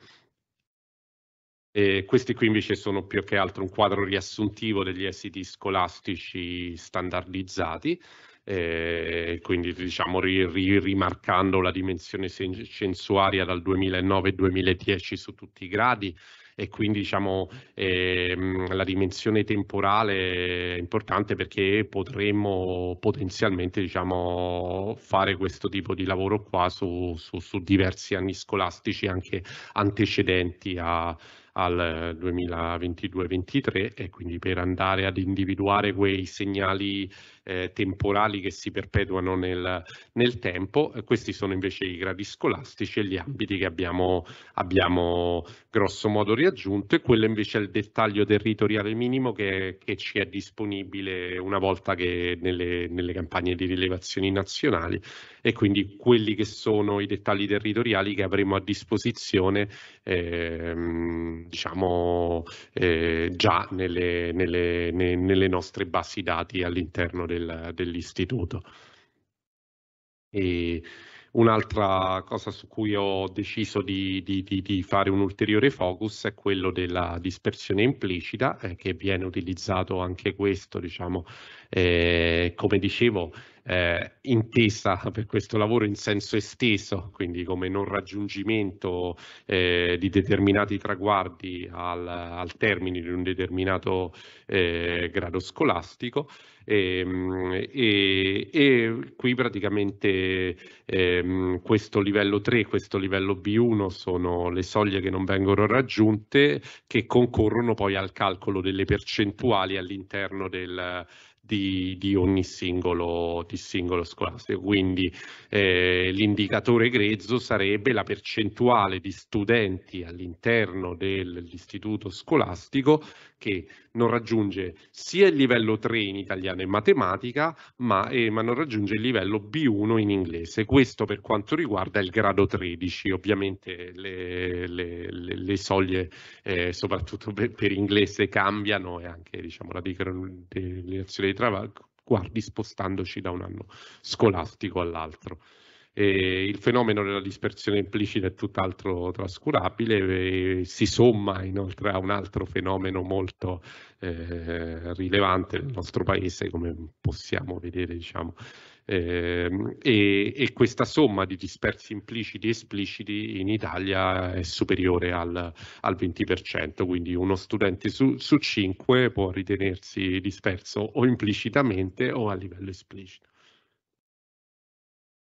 E questi qui invece sono più che altro un quadro riassuntivo degli esiti scolastici standardizzati, eh, quindi diciamo ri, ri, rimarcando la dimensione censuaria dal 2009-2010 su tutti i gradi e quindi diciamo eh, la dimensione temporale è importante perché potremmo potenzialmente diciamo, fare questo tipo di lavoro qua su, su, su diversi anni scolastici anche antecedenti a, al 2022-23 eh, e quindi per andare ad individuare quei segnali eh, temporali che si perpetuano nel, nel tempo. Eh, questi sono invece i gradi scolastici e gli ambiti che abbiamo, abbiamo grosso modo riaggiunto e quello invece è il dettaglio territoriale minimo che, che ci è disponibile una volta che nelle, nelle campagne di rilevazioni nazionali e quindi quelli che sono i dettagli territoriali che avremo a disposizione ehm, diciamo, eh, già nelle, nelle, ne, nelle, nostre basi dati all'interno del, dell'istituto. E, Un'altra cosa su cui ho deciso di, di, di, di, fare un ulteriore focus è quello della dispersione implicita, eh, che viene utilizzato anche questo, diciamo, eh, come dicevo, eh, intesa per questo lavoro in senso esteso, quindi come non raggiungimento eh, di determinati traguardi al, al, termine di un determinato eh, grado scolastico. E, ehm, e, e qui praticamente ehm, questo livello 3 questo livello B1 sono le soglie che non vengono raggiunte che concorrono poi al calcolo delle percentuali all'interno del, di, di ogni singolo, di singolo scolastico. Quindi eh, l'indicatore grezzo sarebbe la percentuale di studenti all'interno dell'istituto scolastico che non raggiunge sia il livello 3 in italiano e matematica, ma, eh, ma non raggiunge il livello B1 in inglese. Questo per quanto riguarda il grado 13, ovviamente le, le, le, le soglie, eh, soprattutto per, per, inglese, cambiano e anche diciamo, la declinazione di travaglio guardi spostandoci da un anno scolastico all'altro eh, il fenomeno della dispersione implicita è tutt'altro trascurabile e si somma inoltre a un altro fenomeno molto eh, rilevante nel nostro paese, come possiamo vedere, diciamo. Ehm, e, e, questa somma di dispersi impliciti e espliciti in Italia è superiore al, al 20%, quindi uno studente su, su 5 può ritenersi disperso o implicitamente o a livello esplicito.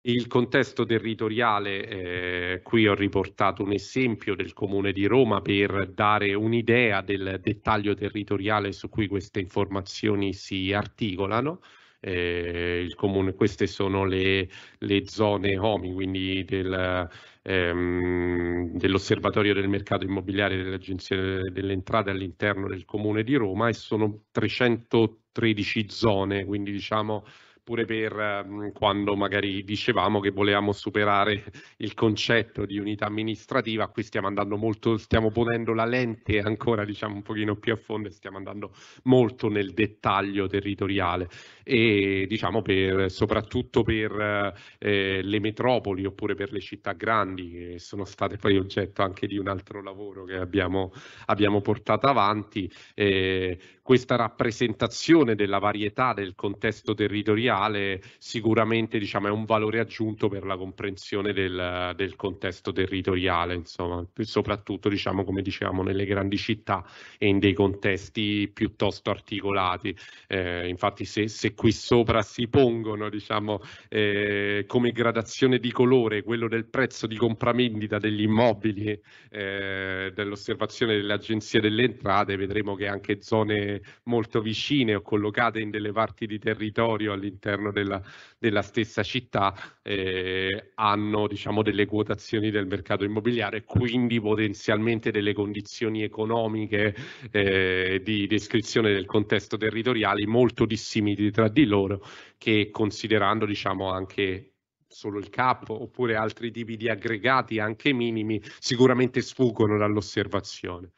Il contesto territoriale, eh, qui ho riportato un esempio del Comune di Roma per dare un'idea del dettaglio territoriale su cui queste informazioni si articolano. Eh, comune, queste sono le, le zone OMI, quindi del, ehm, dell'osservatorio del mercato immobiliare dell'Agenzia delle Entrate all'interno del Comune di Roma e sono 313 zone, quindi diciamo pure per mm, quando magari dicevamo che volevamo superare il concetto di unità amministrativa, qui stiamo andando molto, stiamo ponendo la lente ancora diciamo un pochino più a fondo e stiamo andando molto nel dettaglio territoriale e diciamo per, soprattutto per eh, eh le metropoli oppure per le città grandi che sono state poi oggetto anche di un altro lavoro che abbiamo, abbiamo portato avanti. Eh, questa rappresentazione della varietà del contesto territoriale sicuramente diciamo, è un valore aggiunto per la comprensione del, del contesto territoriale, insomma, soprattutto diciamo, come dicevamo nelle grandi città e in dei contesti piuttosto articolati. Eh, infatti se, se, qui sopra si pongono diciamo, eh, come gradazione di colore quello del prezzo di compravendita degli immobili eh, dell'osservazione delle agenzie delle entrate, vedremo che anche zone molto vicine o collocate in delle parti di territorio all'interno della, della stessa città eh, hanno diciamo, delle quotazioni del mercato immobiliare, quindi potenzialmente delle condizioni economiche eh, di descrizione del contesto territoriale molto dissimili tra di loro che considerando diciamo, anche solo il capo oppure altri tipi di aggregati anche minimi sicuramente sfuggono dall'osservazione.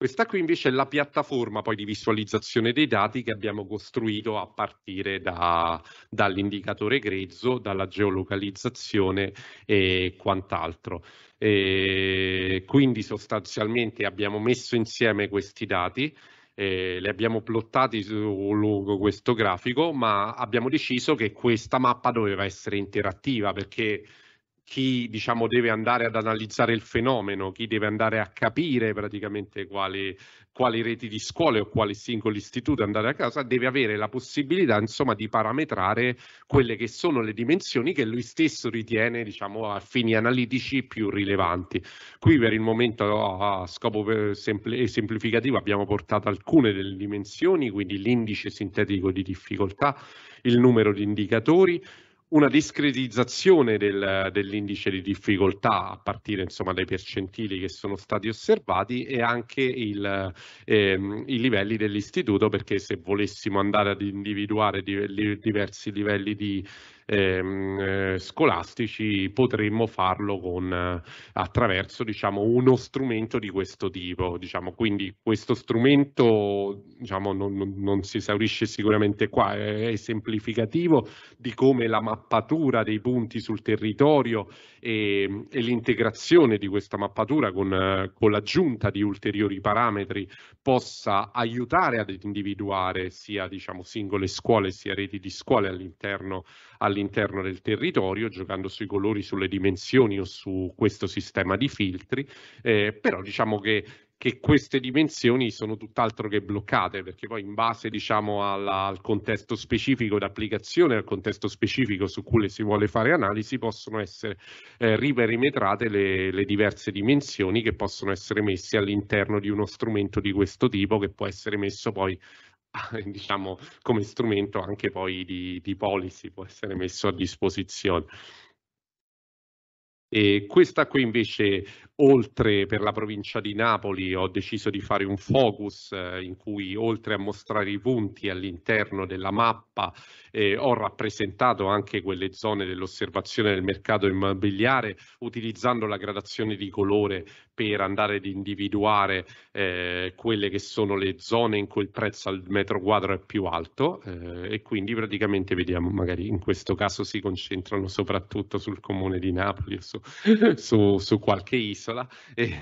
Questa qui invece è la piattaforma poi di visualizzazione dei dati che abbiamo costruito a partire da, dall'indicatore grezzo, dalla geolocalizzazione e quant'altro. E quindi sostanzialmente abbiamo messo insieme questi dati, eh, li abbiamo plottati su questo grafico, ma abbiamo deciso che questa mappa doveva essere interattiva perché chi diciamo, deve andare ad analizzare il fenomeno, chi deve andare a capire praticamente quali, quali reti di scuole o quali singoli istituti andare a casa, deve avere la possibilità insomma, di parametrare quelle che sono le dimensioni che lui stesso ritiene diciamo, a fini analitici più rilevanti. Qui per il momento a scopo eh, semplificativo abbiamo portato alcune delle dimensioni, quindi l'indice sintetico di difficoltà, il numero di indicatori, una discretizzazione del, dell'indice di difficoltà a partire insomma, dai percentili che sono stati osservati e anche il, ehm, i livelli dell'istituto perché se volessimo andare ad individuare di, li, diversi livelli di ehm, eh, scolastici, potremmo farlo con, eh, attraverso diciamo, uno strumento di questo tipo. Diciamo. Quindi questo strumento diciamo, non, non, non, si esaurisce sicuramente qua, è, è semplificativo di come la mappatura dei punti sul territorio e, e l'integrazione di questa mappatura con, con l'aggiunta di ulteriori parametri possa aiutare ad individuare sia diciamo, singole scuole sia reti di scuole all'interno, all'interno all'interno del territorio, giocando sui colori, sulle dimensioni o su questo sistema di filtri, eh, però diciamo che che queste dimensioni sono tutt'altro che bloccate, perché poi in base diciamo, alla, al contesto specifico d'applicazione, al contesto specifico su cui si vuole fare analisi, possono essere eh, riperimetrate le, le, diverse dimensioni che possono essere messe all'interno di uno strumento di questo tipo, che può essere messo poi diciamo, come strumento anche poi di, di policy, può essere messo a disposizione. E questa qui invece Oltre per la provincia di Napoli ho deciso di fare un focus eh, in cui oltre a mostrare i punti all'interno della mappa eh, ho rappresentato anche quelle zone dell'osservazione del mercato immobiliare utilizzando la gradazione di colore per andare ad individuare eh, quelle che sono le zone in cui il prezzo al metro quadro è più alto eh, e quindi praticamente vediamo magari in questo caso si concentrano soprattutto sul comune di Napoli su, su, su qualche isola penisola e,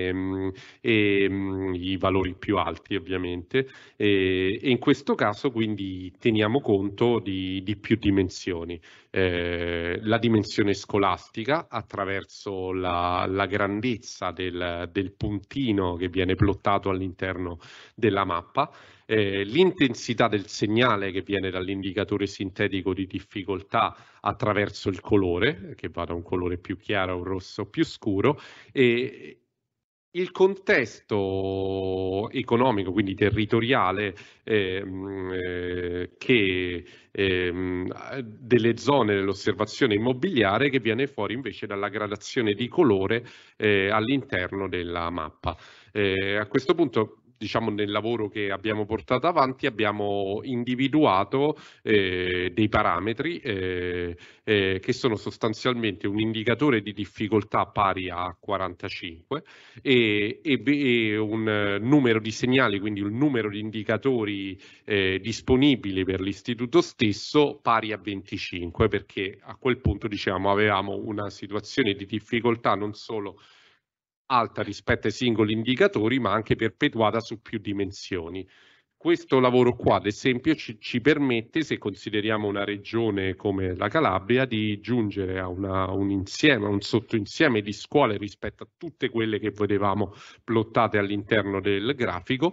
e, e i valori più alti ovviamente e, e, in questo caso quindi teniamo conto di, di più dimensioni. Eh, la dimensione scolastica attraverso la, la grandezza del, del puntino che viene plottato all'interno della mappa eh, l'intensità del segnale che viene dall'indicatore sintetico di difficoltà attraverso il colore, che va da un colore più chiaro a un rosso più scuro, e, il contesto economico, quindi territoriale, ehm, eh, che, eh, delle zone dell'osservazione immobiliare che viene fuori invece dalla gradazione di colore eh, all'interno della mappa. Eh, a questo punto diciamo nel lavoro che abbiamo portato avanti abbiamo individuato eh, dei parametri eh, eh, che sono sostanzialmente un indicatore di difficoltà pari a 45 e, e, e un numero di segnali, quindi un numero di indicatori eh, disponibili per l'istituto stesso pari a 25 perché a quel punto diciamo avevamo una situazione di difficoltà non solo alta rispetto ai singoli indicatori, ma anche perpetuata su più dimensioni. Questo lavoro qua, ad esempio, ci, ci permette, se consideriamo una regione come la Calabria, di giungere a una, un insieme, a un sottoinsieme di scuole rispetto a tutte quelle che vedevamo plottate all'interno del grafico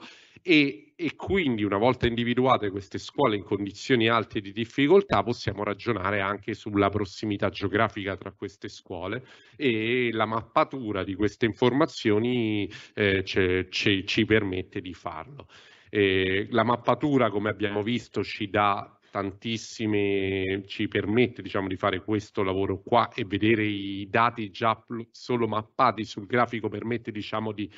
e, e, quindi una volta individuate queste scuole in condizioni alte di difficoltà possiamo ragionare anche sulla prossimità geografica tra queste scuole e la mappatura di queste informazioni eh, ce, ce, ci permette di farlo. Eh, la mappatura, come abbiamo visto, ci dà tantissime, ci permette diciamo, di fare questo lavoro qua e vedere i dati già solo mappati sul grafico permette diciamo, di,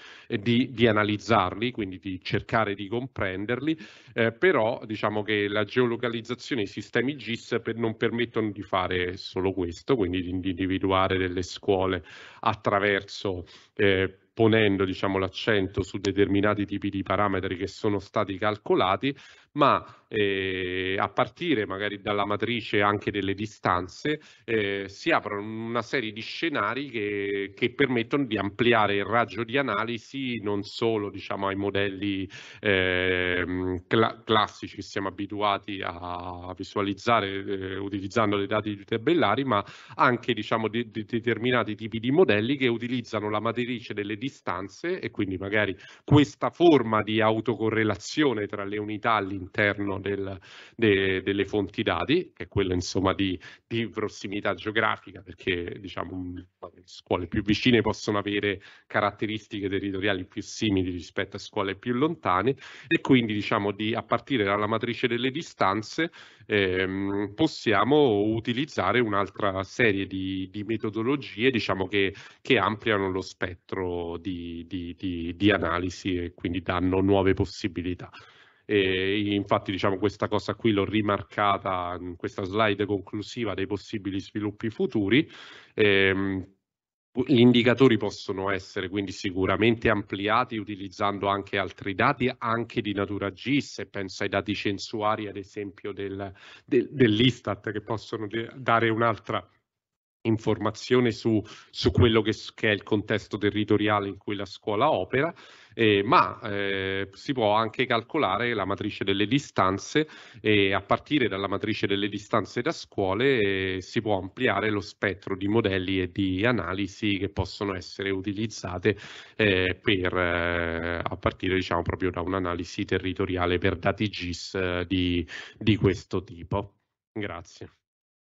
di, di analizzarli, quindi di cercare di comprenderli, eh, però diciamo che la geolocalizzazione, i sistemi GIS per, non permettono di fare solo questo, quindi di, individuare delle scuole attraverso eh, ponendo diciamo, l'accento su determinati tipi di parametri che sono stati calcolati, ma eh, a partire magari dalla matrice anche delle distanze eh, si aprono una serie di scenari che, che, permettono di ampliare il raggio di analisi non solo diciamo, ai modelli eh, cl classici che siamo abituati a visualizzare eh, utilizzando dei dati tabellari, ma anche diciamo, di, di determinati tipi di modelli che utilizzano la matrice delle distanze distanze e quindi magari questa forma di autocorrelazione tra le unità all'interno del, de, delle fonti dati, che è quella insomma di, di prossimità geografica, perché diciamo le scuole più vicine possono avere caratteristiche territoriali più simili rispetto a scuole più lontane e quindi diciamo di, a partire dalla matrice delle distanze ehm, possiamo utilizzare un'altra serie di, di metodologie diciamo che, che ampliano lo spettro tipo di, di, di, di analisi e quindi danno nuove possibilità. E infatti diciamo questa cosa qui l'ho rimarcata in questa slide conclusiva dei possibili sviluppi futuri. Ehm, gli indicatori possono essere quindi sicuramente ampliati utilizzando anche altri dati, anche di natura GIS, e penso ai dati censuari ad esempio del, del, dell'Istat che possono dare un'altra informazione su, su quello che, che, è il contesto territoriale in cui la scuola opera, eh, ma eh, si può anche calcolare la matrice delle distanze e a partire dalla matrice delle distanze da scuole eh, si può ampliare lo spettro di modelli e di analisi che possono essere utilizzate eh, per, eh, a partire diciamo, proprio da un'analisi territoriale per dati GIS eh, di, di questo tipo. Grazie.